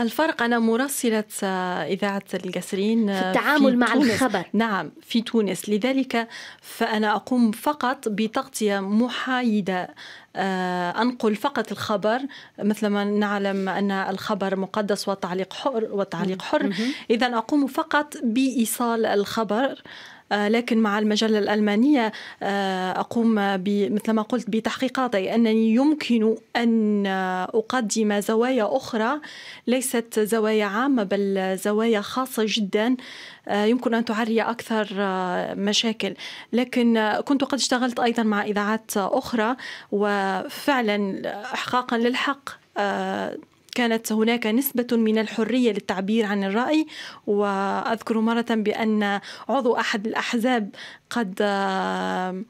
الفرق أنا مراسلة آه، إذاعة القسرين آه، في التعامل في مع تونس. الخبر نعم في تونس لذلك فأنا أقوم فقط بتغطية محايدة آه، أنقل فقط الخبر مثلما نعلم أن الخبر مقدس وتعليق حر وتعليق حر إذا أقوم فقط بإيصال الخبر آه، لكن مع المجلة الألمانية آه، أقوم مثل ما قلت بتحقيقات أي أنني يمكن أن أقدم زوايا أخرى ليست زوايا عامة بل زوايا خاصة جدا آه، يمكن أن تعري أكثر مشاكل لكن كنت قد اشتغلت أيضا مع إذاعات أخرى وفعلا إحقاقا للحق كانت هناك نسبة من الحرية للتعبير عن الرأي وأذكر مرة بأن عضو أحد الأحزاب قد آه،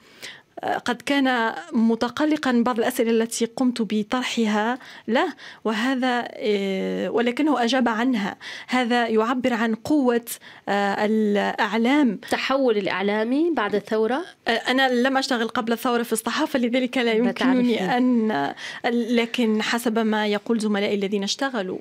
قد كان متقلقا بعض الأسئلة التي قمت بطرحها له وهذا آه، ولكنه أجاب عنها هذا يعبر عن قوة آه، الأعلام تحول الإعلامي بعد الثورة آه، أنا لم أشتغل قبل الثورة في الصحافة لذلك لا يمكنني أن لكن حسب ما يقول زملائي الذين اشتغلوا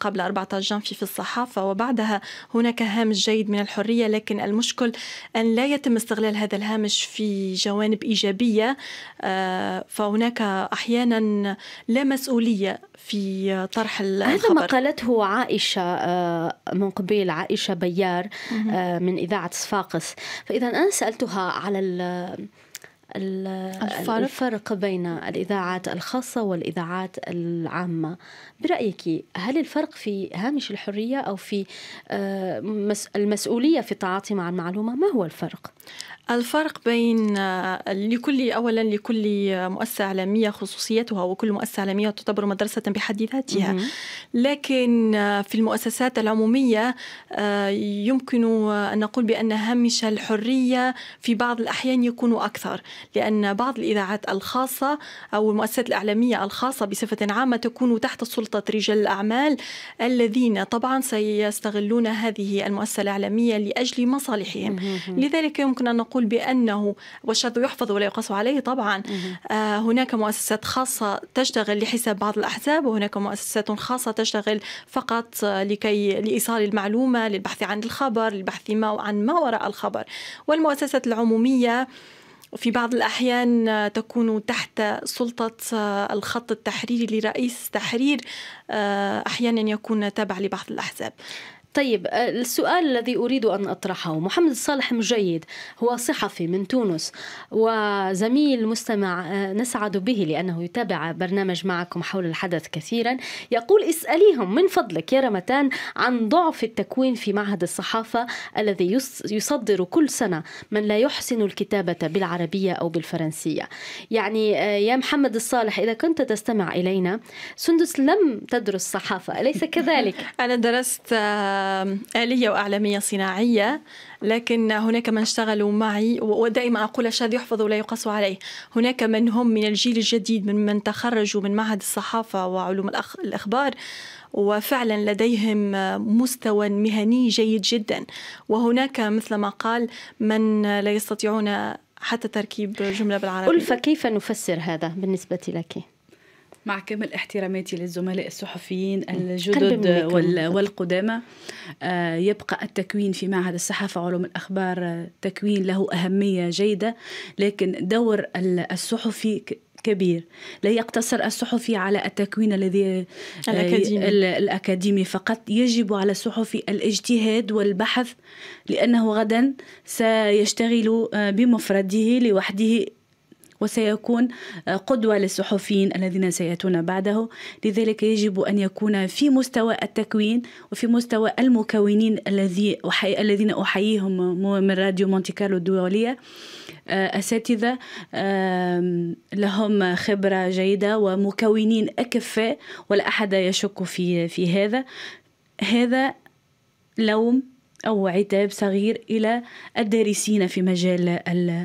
قبل 14 جانفي في الصحافة وبعدها هناك هامش جيد من الحرية لكن المشكل أن لا يتم استغلال هذا الهامش في جوانب ايجابيه آه، فهناك احيانا لا مسؤوليه في طرح الخبر هذا ما قالته عائشه آه، من قبيل عائشه بيار آه، من اذاعه صفاقس فاذا انا سالتها على الفرق. الفرق بين الإذاعات الخاصة والإذاعات العامة برأيك هل الفرق في هامش الحرية أو في المسؤولية في التعاطي مع المعلومة ما هو الفرق؟ الفرق بين آه، لكل اولا لكل آه، مؤسسه اعلاميه خصوصيتها وكل مؤسسه اعلاميه تعتبر مدرسه بحد ذاتها لكن آه، في المؤسسات العموميه يمكن ان نقول بان هامش الحريه في بعض الاحيان يكون اكثر لان بعض الاذاعات الخاصه او المؤسسات الاعلاميه الخاصه بصفه عامه تكون تحت سلطه رجال الاعمال الذين طبعا سيستغلون هذه المؤسسه الاعلاميه لاجل مصالحهم لذلك يمكن ان نقول نقول بأنه والشرط يحفظ ولا يقاس عليه طبعا آه هناك مؤسسات خاصة تشتغل لحساب بعض الأحزاب وهناك مؤسسات خاصة تشتغل فقط آه، لكي لإيصال المعلومة للبحث عن الخبر للبحث ما عن ما وراء الخبر والمؤسسات العمومية في بعض الأحيان آه، تكون تحت سلطة آه، الخط التحريري لرئيس تحرير أحيانا يكون تابع لبعض الأحزاب طيب آه، السؤال الذي أريد أن أطرحه محمد صالح مجيد هو صحفي من تونس وزميل مستمع آه، نسعد به لأنه يتابع برنامج معكم حول الحدث كثيرا يقول اسأليهم من فضلك يا رمتان عن ضعف التكوين في معهد الصحافة الذي يصدر كل سنة من لا يحسن الكتابة بالعربية أو بالفرنسية يعني آه، يا محمد الصالح إذا كنت تستمع إلينا سندس لم تدرس صحافة أليس كذلك؟ <laughs> أنا درست آلية وأعلامية صناعية لكن هناك من اشتغلوا معي ودائما أقول الشاذ يحفظ ولا يقاس عليه هناك من هم من الجيل الجديد من من تخرجوا من معهد الصحافة وعلوم الأخبار وفعلا لديهم مستوى مهني جيد جدا وهناك مثل ما قال من لا يستطيعون حتى تركيب جملة بالعربي ألفة كيف نفسر هذا بالنسبة لك؟ مع كامل احتراماتي للزملاء الصحفيين الجدد والقدامى آه، يبقى التكوين في معهد الصحافة وعلوم الأخبار آه، تكوين له أهمية جيدة لكن دور الصحفي كبير لا يقتصر الصحفي على التكوين الذي آه، الأكاديمي. الأكاديمي فقط يجب على الصحفي الاجتهاد والبحث لأنه غدا سيشتغل بمفرده لوحده وسيكون آه، قدوة للصحفيين الذين سيأتون بعده لذلك يجب أن يكون في مستوى التكوين وفي مستوى المكونين الذي أحي... الذين أحييهم من راديو مونتي كارلو الدولية آه، أساتذة لهم خبرة جيدة ومكونين أكفاء ولا أحد يشك في في هذا هذا لوم أو عتاب صغير إلى الدارسين في مجال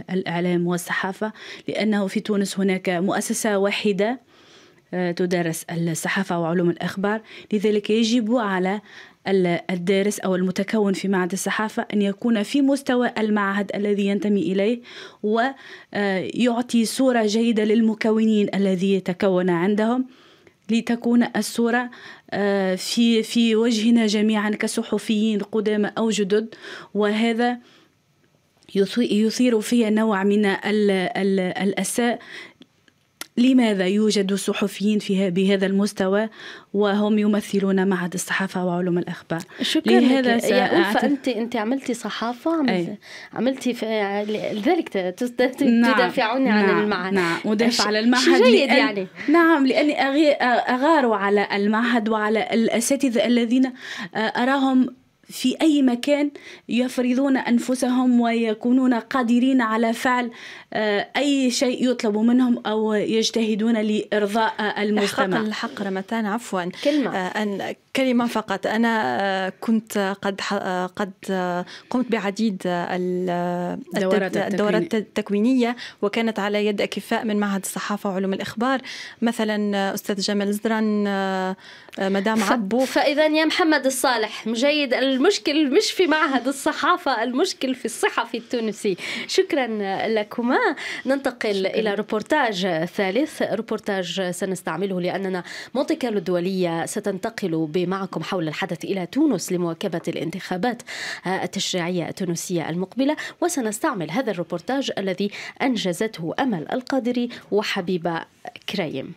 الإعلام والصحافة لأنه في تونس هناك مؤسسة واحدة آه، تدرس الصحافة وعلوم الأخبار لذلك يجب على الدارس أو المتكون في معهد الصحافة أن يكون في مستوى المعهد الذي ينتمي إليه ويعطي آه، صورة جيدة للمكونين الذي يتكون عندهم لتكون الصورة آه، في في وجهنا جميعا كصحفيين قدامى أو جدد وهذا يثير في نوع من الأساء لماذا يوجد صحفيين في بهذا المستوى وهم يمثلون معهد الصحافة وعلوم الأخبار شكرا لهذا لك يا ألفة أنت أنت عملتي صحافة عملتي لذلك نعم، تدافعون نعم. نعم. عن المعهد نعم ودافع على المعهد جيد لأن يعني نعم لأني أغار على المعهد وعلى الأساتذة الذين آه، أراهم في أي مكان يفرضون أنفسهم ويكونون قادرين على فعل آه، أي شيء يطلب منهم أو يجتهدون لإرضاء المجتمع الحق رمتان عفوا كلمة آه، أن كلمة فقط أنا آه، كنت آه، قد آه، قد قمت بعديد الدورات التكوينية وكانت على يد أكفاء من معهد الصحافة وعلوم الإخبار مثلا أستاذ جمال زدران مدام عبو فإذا يا محمد الصالح مجيد المشكل مش في معهد الصحافة المشكل في الصحفي التونسي شكرا لكما ننتقل شكرا. إلى روبورتاج ثالث روبورتاج سنستعمله لأننا مونتي كارلو الدولية ستنتقل ب معكم حول الحدث إلى تونس لمواكبة الانتخابات التشريعية التونسية المقبلة وسنستعمل هذا الروبورتاج الذي أنجزته أمل القادري وحبيبة كريم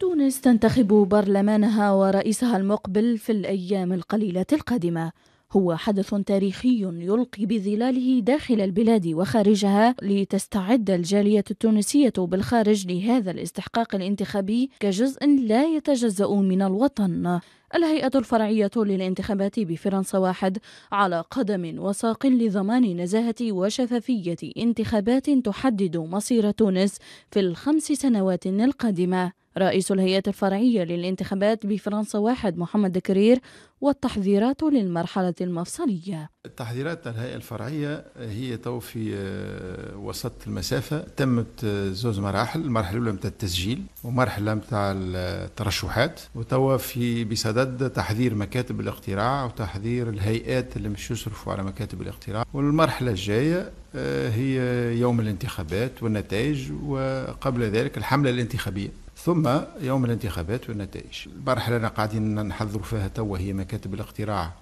تونس تنتخب برلمانها ورئيسها المقبل في الأيام القليلة القادمة هو حدث تاريخي يلقي بظلاله داخل البلاد وخارجها لتستعد الجالية التونسية بالخارج لهذا الاستحقاق الانتخابي كجزء لا يتجزأ من الوطن الهيئة الفرعية للانتخابات بفرنسا واحد على قدم وساق لضمان نزاهة وشفافية انتخابات تحدد مصير تونس في الخمس سنوات القادمة رئيس الهيئة الفرعية للانتخابات بفرنسا واحد محمد دكرير والتحذيرات للمرحلة المفصلية التحذيرات الهيئة الفرعية هي تو في آه، وسط المسافة تمت آه، زوز مراحل المرحلة الأولى متاع التسجيل ومرحلة متاع الترشحات وتوا في بصدد تحذير مكاتب الاقتراع وتحذير الهيئات اللي مش يصرفوا على مكاتب الاقتراع والمرحلة الجاية آه، هي يوم الانتخابات والنتائج وقبل ذلك الحملة الانتخابية ثم يوم الانتخابات والنتائج المرحلة اللي قاعدين نحضروا فيها توا هي مكاتب الاقتراع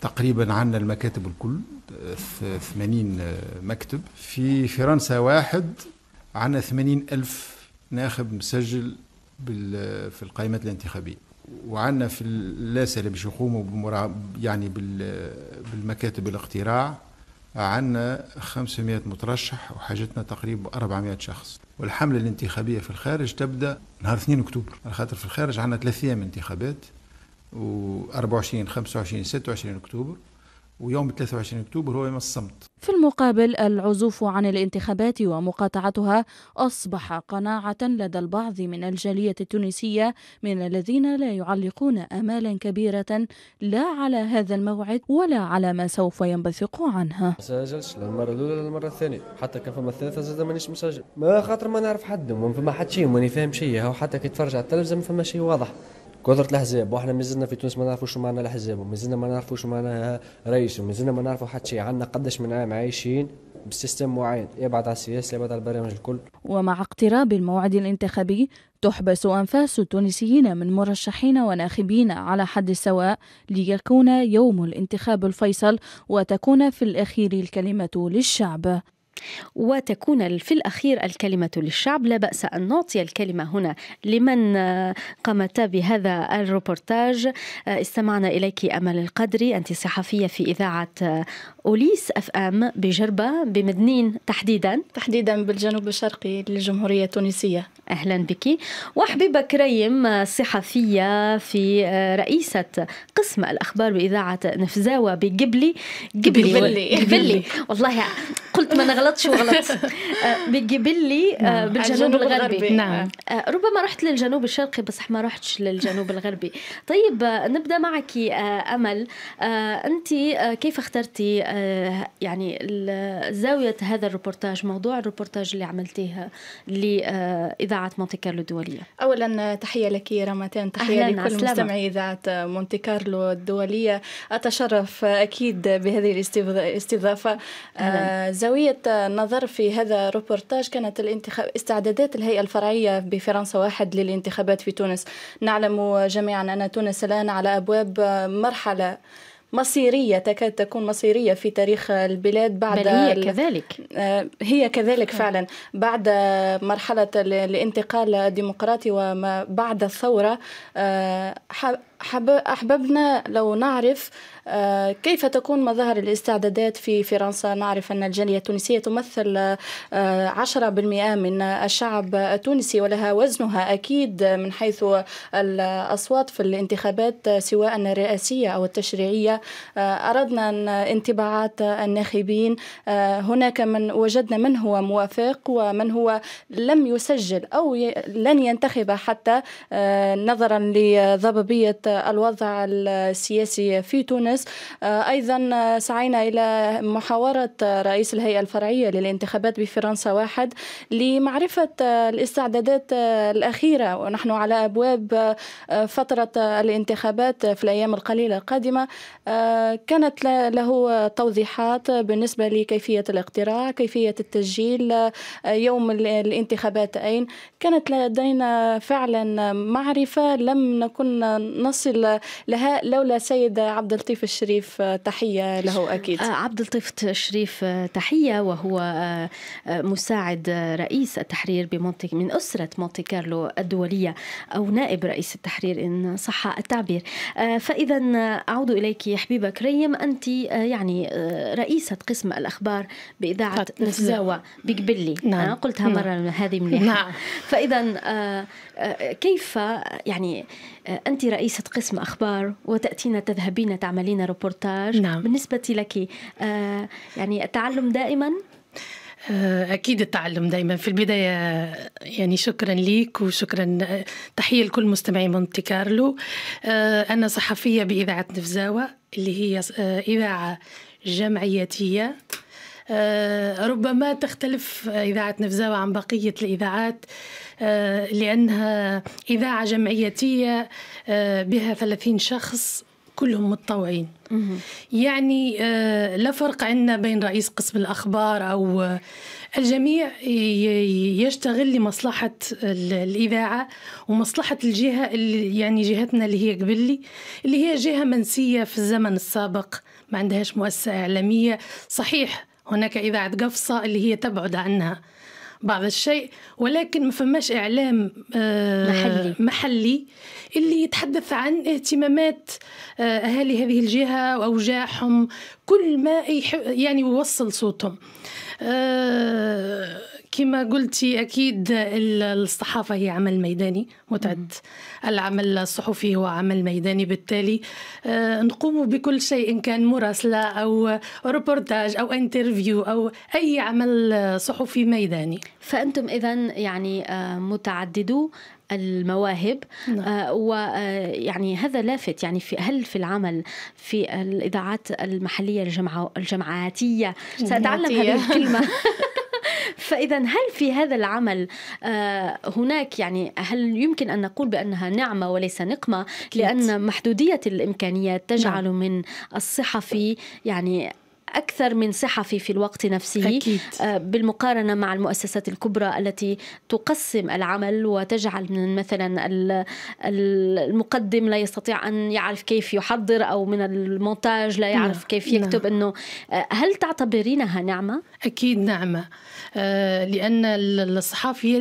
تقريبا عندنا المكاتب الكل 80 مكتب في فرنسا واحد عندنا 80 ألف ناخب مسجل في القائمات الانتخابية وعندنا في اللاسة اللي باش يقوموا يعني بالمكاتب الاقتراع عندنا 500 مترشح وحاجتنا تقريبا 400 شخص والحملة الانتخابية في الخارج تبدأ نهار 2 أكتوبر على خاطر في الخارج عندنا ثلاث أيام انتخابات و 24 25 26 أكتوبر ويوم 23 أكتوبر هو يوم الصمت في المقابل العزوف عن الانتخابات ومقاطعتها أصبح قناعة لدى البعض من الجالية التونسية من الذين لا يعلقون آمالا كبيرة لا على هذا الموعد ولا على ما سوف ينبثق عنها مسجلش لا المرة الأولى ولا المرة الثانية حتى كان فما الثالثة زاد مانيش مسجل ما خاطر ما نعرف حد وما فما حد شيء وماني فاهم شيء حتى كي تفرج على التلفزة ما فما شيء واضح كثره الاحزاب واحنا مازلنا في تونس ما نعرفوش شو معنى الاحزاب ومازلنا ما نعرفوش معناها رئيس ومازلنا ما نعرفوا حتى شيء عندنا قداش من عام عايشين بسيستم معين يبعد على السياسه يبعد على البرامج الكل ومع اقتراب الموعد الانتخابي تحبس أنفاس التونسيين من مرشحين وناخبين على حد سواء ليكون يوم الانتخاب الفيصل وتكون في الأخير الكلمة للشعب وتكون في الأخير الكلمة للشعب لا بأس أن نعطي الكلمة هنا لمن آه، قامت بهذا الروبورتاج آه، استمعنا إليك أمل القدري أنت صحفية في إذاعة آه، أوليس أف أم بجربة بمدنين تحديدا تحديدا بالجنوب الشرقي للجمهورية التونسية أهلا بك وحبيبة كريم صحفية في رئيسة قسم الأخبار بإذاعة نفزاوة بقبلي قبلي قبلي, والله قلت ما غلط شو غلط <laughs> آه، بتجيب لي آه، نعم. بالجنوب الغربي نعم آه. ربما رحت للجنوب الشرقي بس ما رحتش للجنوب الغربي طيب نبدا معك امل انت كيف اخترتي يعني زاويه هذا الروبورتاج موضوع الروبورتاج اللي عملتيه لاذاعه مونتي كارلو الدوليه اولا تحيه لك رمتان تحيه لكل مستمعي اذاعه مونتي كارلو الدوليه اتشرف اكيد بهذه الاستضافه زاويه النظر في هذا الروبورتاج كانت الانتخاب استعدادات الهيئة الفرعية بفرنسا واحد للانتخابات في تونس نعلم جميعا أن تونس الآن على أبواب مرحلة مصيرية تكاد تكون مصيرية في تاريخ البلاد بعد بل هي كذلك آه، هي كذلك فعلا بعد مرحلة الانتقال الديمقراطي وما بعد الثورة آه، أحببنا لو نعرف آه، كيف تكون مظاهر الاستعدادات في فرنسا نعرف أن الجالية التونسية تمثل 10% آه، من الشعب التونسي ولها وزنها أكيد من حيث الأصوات في الانتخابات سواء الرئاسية أو التشريعية آه، أردنا انطباعات الناخبين هناك من وجدنا من هو موافق ومن هو لم يسجل أو لن ينتخب حتى نظرا لضبابية الوضع السياسي في تونس آه، أيضا سعينا إلى محاورة رئيس الهيئة الفرعية للانتخابات بفرنسا واحد لمعرفة آه، الاستعدادات آه، الأخيرة ونحن على أبواب فترة الانتخابات في الأيام القليلة القادمة كانت له توضيحات بالنسبة لكيفية الاقتراع كيفية التسجيل يوم الانتخابات أين كانت لدينا فعلا معرفة لم نكن نص نصل لها لولا سيد عبد اللطيف الشريف آه، تحية له أكيد آه، عبد اللطيف الشريف آه، تحية وهو مساعد رئيس التحرير بمونتي من أسرة مونتي كارلو الدولية أو نائب رئيس التحرير إن صح التعبير فإذا أعود إليك حبيبة كريم أنت يعني رئيسة قسم الأخبار بإذاعة نساوة بقبلي نعم. أنا قلتها نعم. مرة هذه مليحة نعم. فإذا كيف يعني أنت رئيسة فتحت قسم أخبار وتأتينا تذهبين تعملين روبورتاج نعم. بالنسبة لك آه، يعني التعلم دائما آه، أكيد التعلم دائما في البداية آه، يعني شكرا ليك وشكرا تحية لكل مستمعي مونتي كارلو أنا صحفية بإذاعة نفزاوة اللي هي إذاعة جمعيتية آه، ربما تختلف إذاعة نفزاوة عن بقية الإذاعات آه، لأنها إذاعة جمعيتية آه، بها 30 شخص كلهم متطوعين يعني لا فرق عندنا بين رئيس قسم الأخبار أو الجميع يشتغل لمصلحة الإذاعة ومصلحة الجهة اللي يعني جهتنا اللي هي قبلي اللي هي جهة منسية في الزمن السابق ما عندهاش مؤسسة إعلامية صحيح هناك إذاعة قفصة اللي هي تبعد عنها بعض الشيء ولكن ما فماش اعلام آه، محلي. محلي اللي يتحدث عن اهتمامات آه، اهالي هذه الجهه واوجاعهم كل ما يعني يوصل صوتهم آه، كما قلتي أكيد الصحافة هي عمل ميداني متعة العمل الصحفي هو عمل ميداني بالتالي آه، نقوم بكل شيء إن كان مراسلة أو ريبورتاج أو انترفيو أو أي عمل صحفي ميداني فأنتم إذا يعني آه، متعددو المواهب نعم. آه، ويعني هذا لافت يعني في هل في العمل في الاذاعات المحليه الجمع الجمعاتيه ساتعلم هذه الكلمه <laughs> فاذا هل في هذا العمل آه، هناك يعني هل يمكن ان نقول بانها نعمه وليس نقمه لان محدوديه الامكانيات تجعل نعم. من الصحفي يعني أكثر من صحفي في الوقت نفسه أكيد. آه، بالمقارنة مع المؤسسات الكبرى التي تقسم العمل وتجعل من مثلا المقدم لا يستطيع أن يعرف كيف يحضر أو من المونتاج لا نعم، يعرف لا. كيف يكتب لا. نعم. أنه آه، هل تعتبرينها نعمة؟ أكيد نعمة آه، لأن الصحفي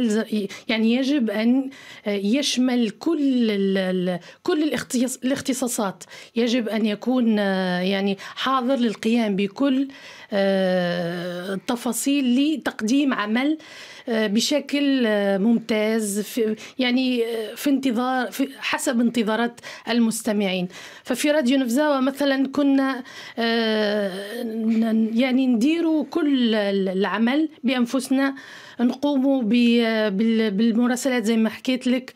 يعني يجب أن يشمل كل كل الاختصاصات يجب أن يكون يعني حاضر للقيام بكل كل التفاصيل آه، لتقديم عمل آه، بشكل آه، ممتاز في يعني في انتظار في حسب انتظارات المستمعين ففي راديو نفزاوة مثلا كنا يعني نديروا كل العمل بأنفسنا نقوموا بالمراسلات زي ما حكيت لك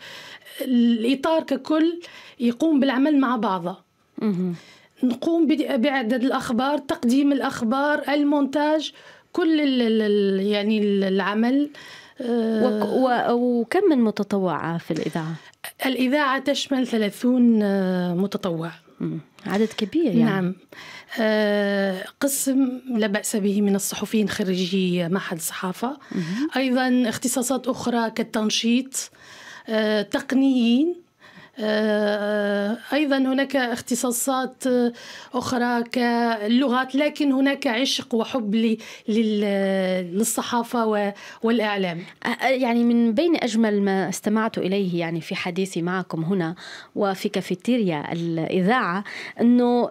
الإطار ككل يقوم بالعمل مع بعضه نقوم باعداد الاخبار تقديم الاخبار المونتاج كل ال يعني العمل آه، وكم من متطوع في الإذاعة؟ الإذاعة تشمل 30 آه، متطوع عدد كبير يعني نعم آه، قسم لا بأس به من الصحفيين خريجي معهد الصحافة أيضا اختصاصات أخرى كالتنشيط تقنيين آه، آه، أيضا هناك اختصاصات آه، أخرى كاللغات لكن هناك عشق وحب للصحافة والإعلام يعني من بين أجمل ما استمعت إليه يعني في حديثي معكم هنا وفي كافيتيريا الإذاعة أنه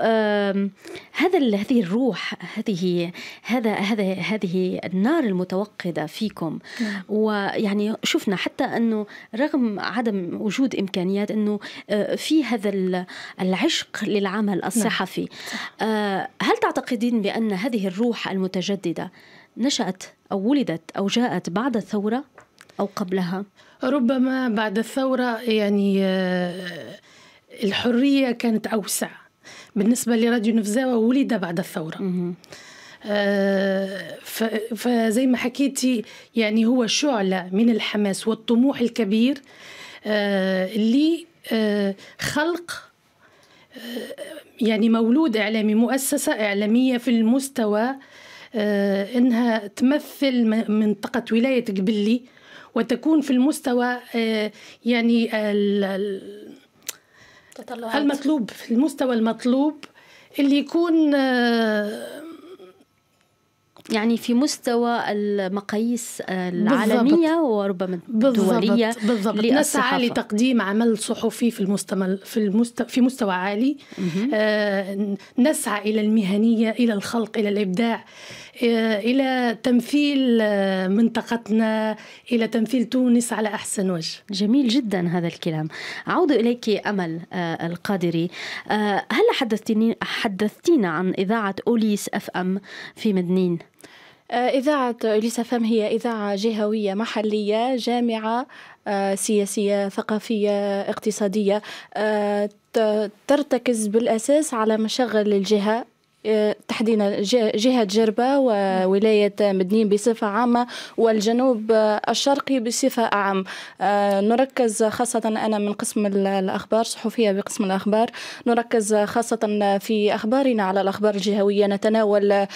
هذا هذه الروح هذه هذا هذا هذه النار المتوقدة فيكم نعم. ويعني شفنا حتى أنه رغم عدم وجود إمكانيات أنه آه، في هذا العشق للعمل نعم. الصحفي آه، هل تعتقدين بأن هذه الروح المتجددة نشأت أو ولدت أو جاءت بعد الثورة أو قبلها؟ ربما بعد الثورة يعني آه، الحرية كانت أوسع بالنسبة لراديو نفزاوة ولد بعد الثورة فزي ما حكيتي يعني هو شعلة من الحماس والطموح الكبير اللي خلق يعني مولود إعلامي مؤسسة إعلامية في المستوى إنها تمثل منطقة ولاية قبلي وتكون في المستوى يعني المطلوب في المستوى المطلوب اللي يكون يعني في مستوى المقاييس العالمية بالضبط. وربما الدولية بالضبط, بالضبط. نسعى لتقديم عمل صحفي في المستوى في المستوى في مستوى عالي آه نسعى إلى المهنية إلى الخلق إلى الإبداع آه، الى تمثيل آه، منطقتنا الى تمثيل تونس على احسن وجه جميل جدا هذا الكلام اعود اليك امل آه، القادري هل حدثتيني حدثتينا عن اذاعه اوليس اف ام في مدنين إذاعة أف فم هي إذاعة جهوية محلية جامعة سياسية ثقافية اقتصادية ترتكز بالأساس على مشغل الجهة تحديدا جهة جربة وولاية مدنين بصفة عامة والجنوب الشرقي بصفة عام آه، نركز خاصة أنا من قسم الأخبار صحفية بقسم الأخبار نركز خاصة في أخبارنا على الأخبار الجهوية نتناول آه،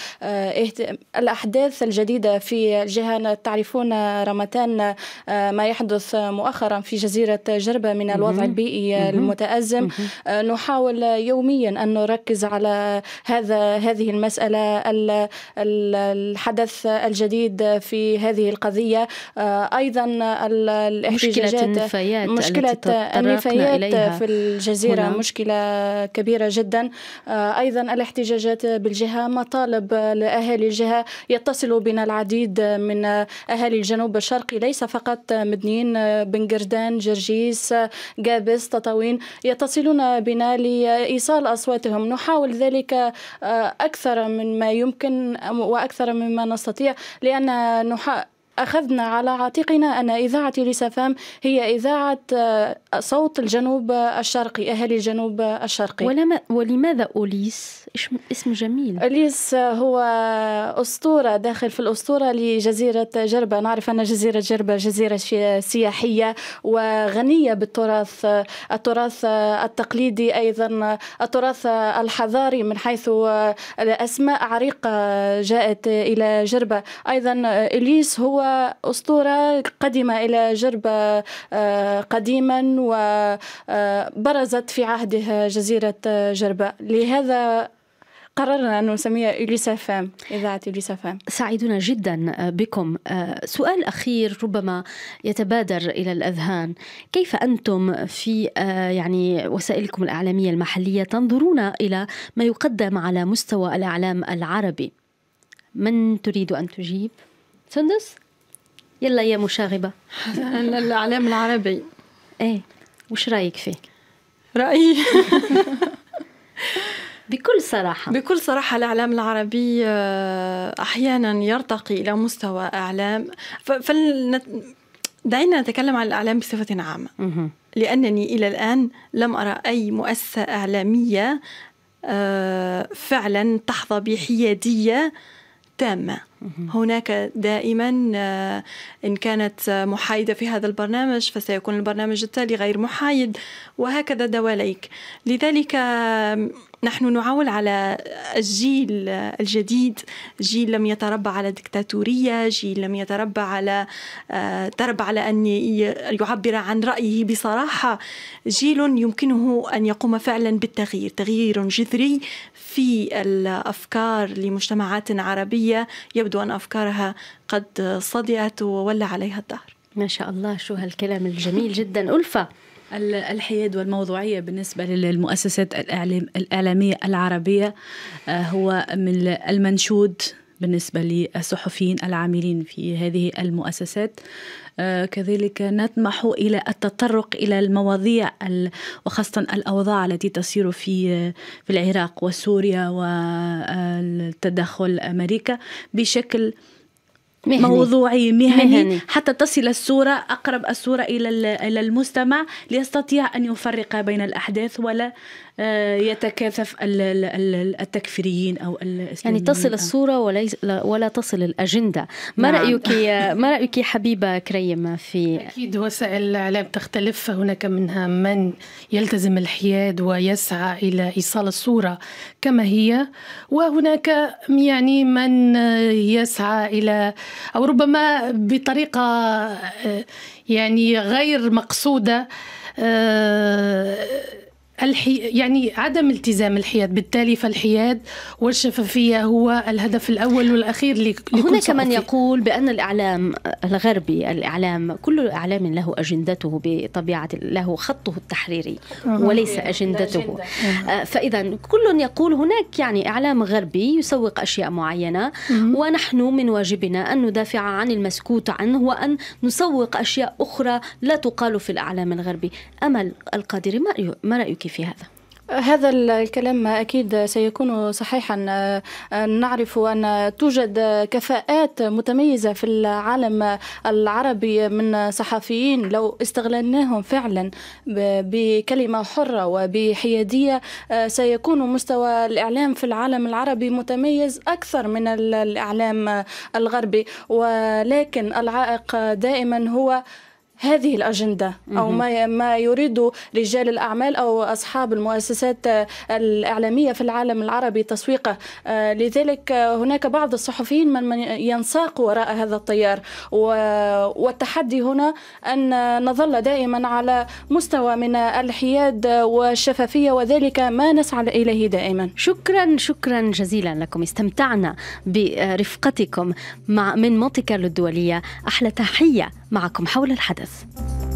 الأحداث الجديدة في الجهة تعرفون رمتان آه، ما يحدث مؤخرا في جزيرة جربة من الوضع البيئي المتأزم نحاول يوميا أن نركز على هذا هذه المسألة الحدث الجديد في هذه القضية آه، أيضا الاحتجاجات مشكلة النفايات مشكلة النفايات في الجزيرة هنا. مشكلة كبيرة جدا آه، أيضا الاحتجاجات بالجهة مطالب لأهالي الجهة يتصل بنا العديد من أهالي الجنوب الشرقي ليس فقط مدنين بنقردان جرجيس قابس تطاوين يتصلون بنا لإيصال أصواتهم نحاول ذلك آه، أكثر من ما يمكن وأكثر مما نستطيع لأن نحقق أخذنا على عاتقنا أن إذاعة لسفام هي إذاعة آه، صوت الجنوب الشرقي أهل الجنوب الشرقي ولما ولماذا أوليس؟ اسم جميل أليس هو أسطورة داخل في الأسطورة لجزيرة جربة نعرف أن جزيرة جربة جزيرة سياحية وغنية بالتراث التراث التقليدي أيضا التراث الحضاري من حيث أسماء عريقة جاءت إلى جربة أيضا إليس هو أسطورة قدم إلى جربة آه، قديما وبرزت آه، في عهده جزيرة جربة لهذا قررنا أن نسميها إليسا فام إذاعة إليسا فام سعيدون جدا آه، بكم آه، سؤال أخير ربما يتبادر إلى الأذهان كيف أنتم في آه، يعني وسائلكم الإعلامية المحلية تنظرون إلى ما يقدم على مستوى الإعلام العربي من تريد أن تجيب؟ سندس؟ يلا يا مشاغبة الإعلام العربي ايه وش رايك فيه؟ رأيي <laughs> بكل صراحة بكل صراحة الإعلام العربي آه، أحيانا يرتقي إلى مستوى إعلام فلنت... دعينا نتكلم عن الإعلام بصفة عامة لأنني إلى الآن لم أرى أي مؤسسة إعلامية آه، فعلا تحظى بحيادية تامة هناك دائما آه، إن كانت محايدة في هذا البرنامج فسيكون البرنامج التالي غير محايد وهكذا دواليك لذلك نحن نعول على الجيل الجديد جيل لم يتربى على دكتاتورية جيل لم يتربى على آه، تربى على أن يعبر عن رأيه بصراحة جيل يمكنه أن يقوم فعلا بالتغيير تغيير جذري في الأفكار لمجتمعات عربية يبدو أن أفكارها قد صدئت وولى عليها الدهر ما شاء الله شو هالكلام الجميل جدا ألفة الحياد والموضوعية بالنسبة للمؤسسات الإعلام الإعلامية العربية آه، هو من المنشود بالنسبة للصحفيين العاملين في هذه المؤسسات آه، كذلك نطمح إلى التطرق إلى المواضيع وخاصة الأوضاع التي تصير في في العراق وسوريا والتدخل آه، أمريكا بشكل مهني. موضوعي مهني, مهني حتى تصل الصورة أقرب الصورة إلى المستمع ليستطيع أن يفرق بين الأحداث ولا آه، يتكاثف التكفيريين او يعني تصل الصوره وليس ولا تصل الاجنده ما نعم. رايك <laughs> ما رايك حبيبه كريم في اكيد وسائل الاعلام تختلف هناك منها من يلتزم الحياد ويسعى الى ايصال الصوره كما هي وهناك يعني من يسعى الى او ربما بطريقه آه، يعني غير مقصوده آه، الحي... يعني عدم التزام الحياد بالتالي فالحياد والشفافية هو الهدف الأول والأخير لك... هناك من يقول بأن الإعلام الغربي الإعلام كل إعلام له أجندته بطبيعة له خطه التحريري وليس أجندته آه، فإذا كل يقول هناك يعني إعلام غربي يسوق أشياء معينة ونحن من واجبنا أن ندافع عن المسكوت عنه وأن نسوق أشياء أخرى لا تقال في الإعلام الغربي أمل القادر ما رأيك في هذا؟ هذا الكلام أكيد سيكون صحيحا نعرف أن توجد كفاءات متميزة في العالم العربي من صحفيين لو استغلناهم فعلا بكلمة حرة وبحيادية سيكون مستوى الإعلام في العالم العربي متميز أكثر من الإعلام الغربي ولكن العائق دائما هو هذه الأجندة أو ما ما يريد رجال الأعمال أو أصحاب المؤسسات الإعلامية في العالم العربي تسويقه آه، لذلك هناك بعض الصحفيين من ينساق وراء هذا التيار والتحدي هنا أن نظل دائما على مستوى من الحياد والشفافية وذلك ما نسعى إليه دائما شكرا شكرا جزيلا لكم استمتعنا برفقتكم مع من مونتي كارلو الدولية أحلى تحية معكم حول الحدث Tschüss.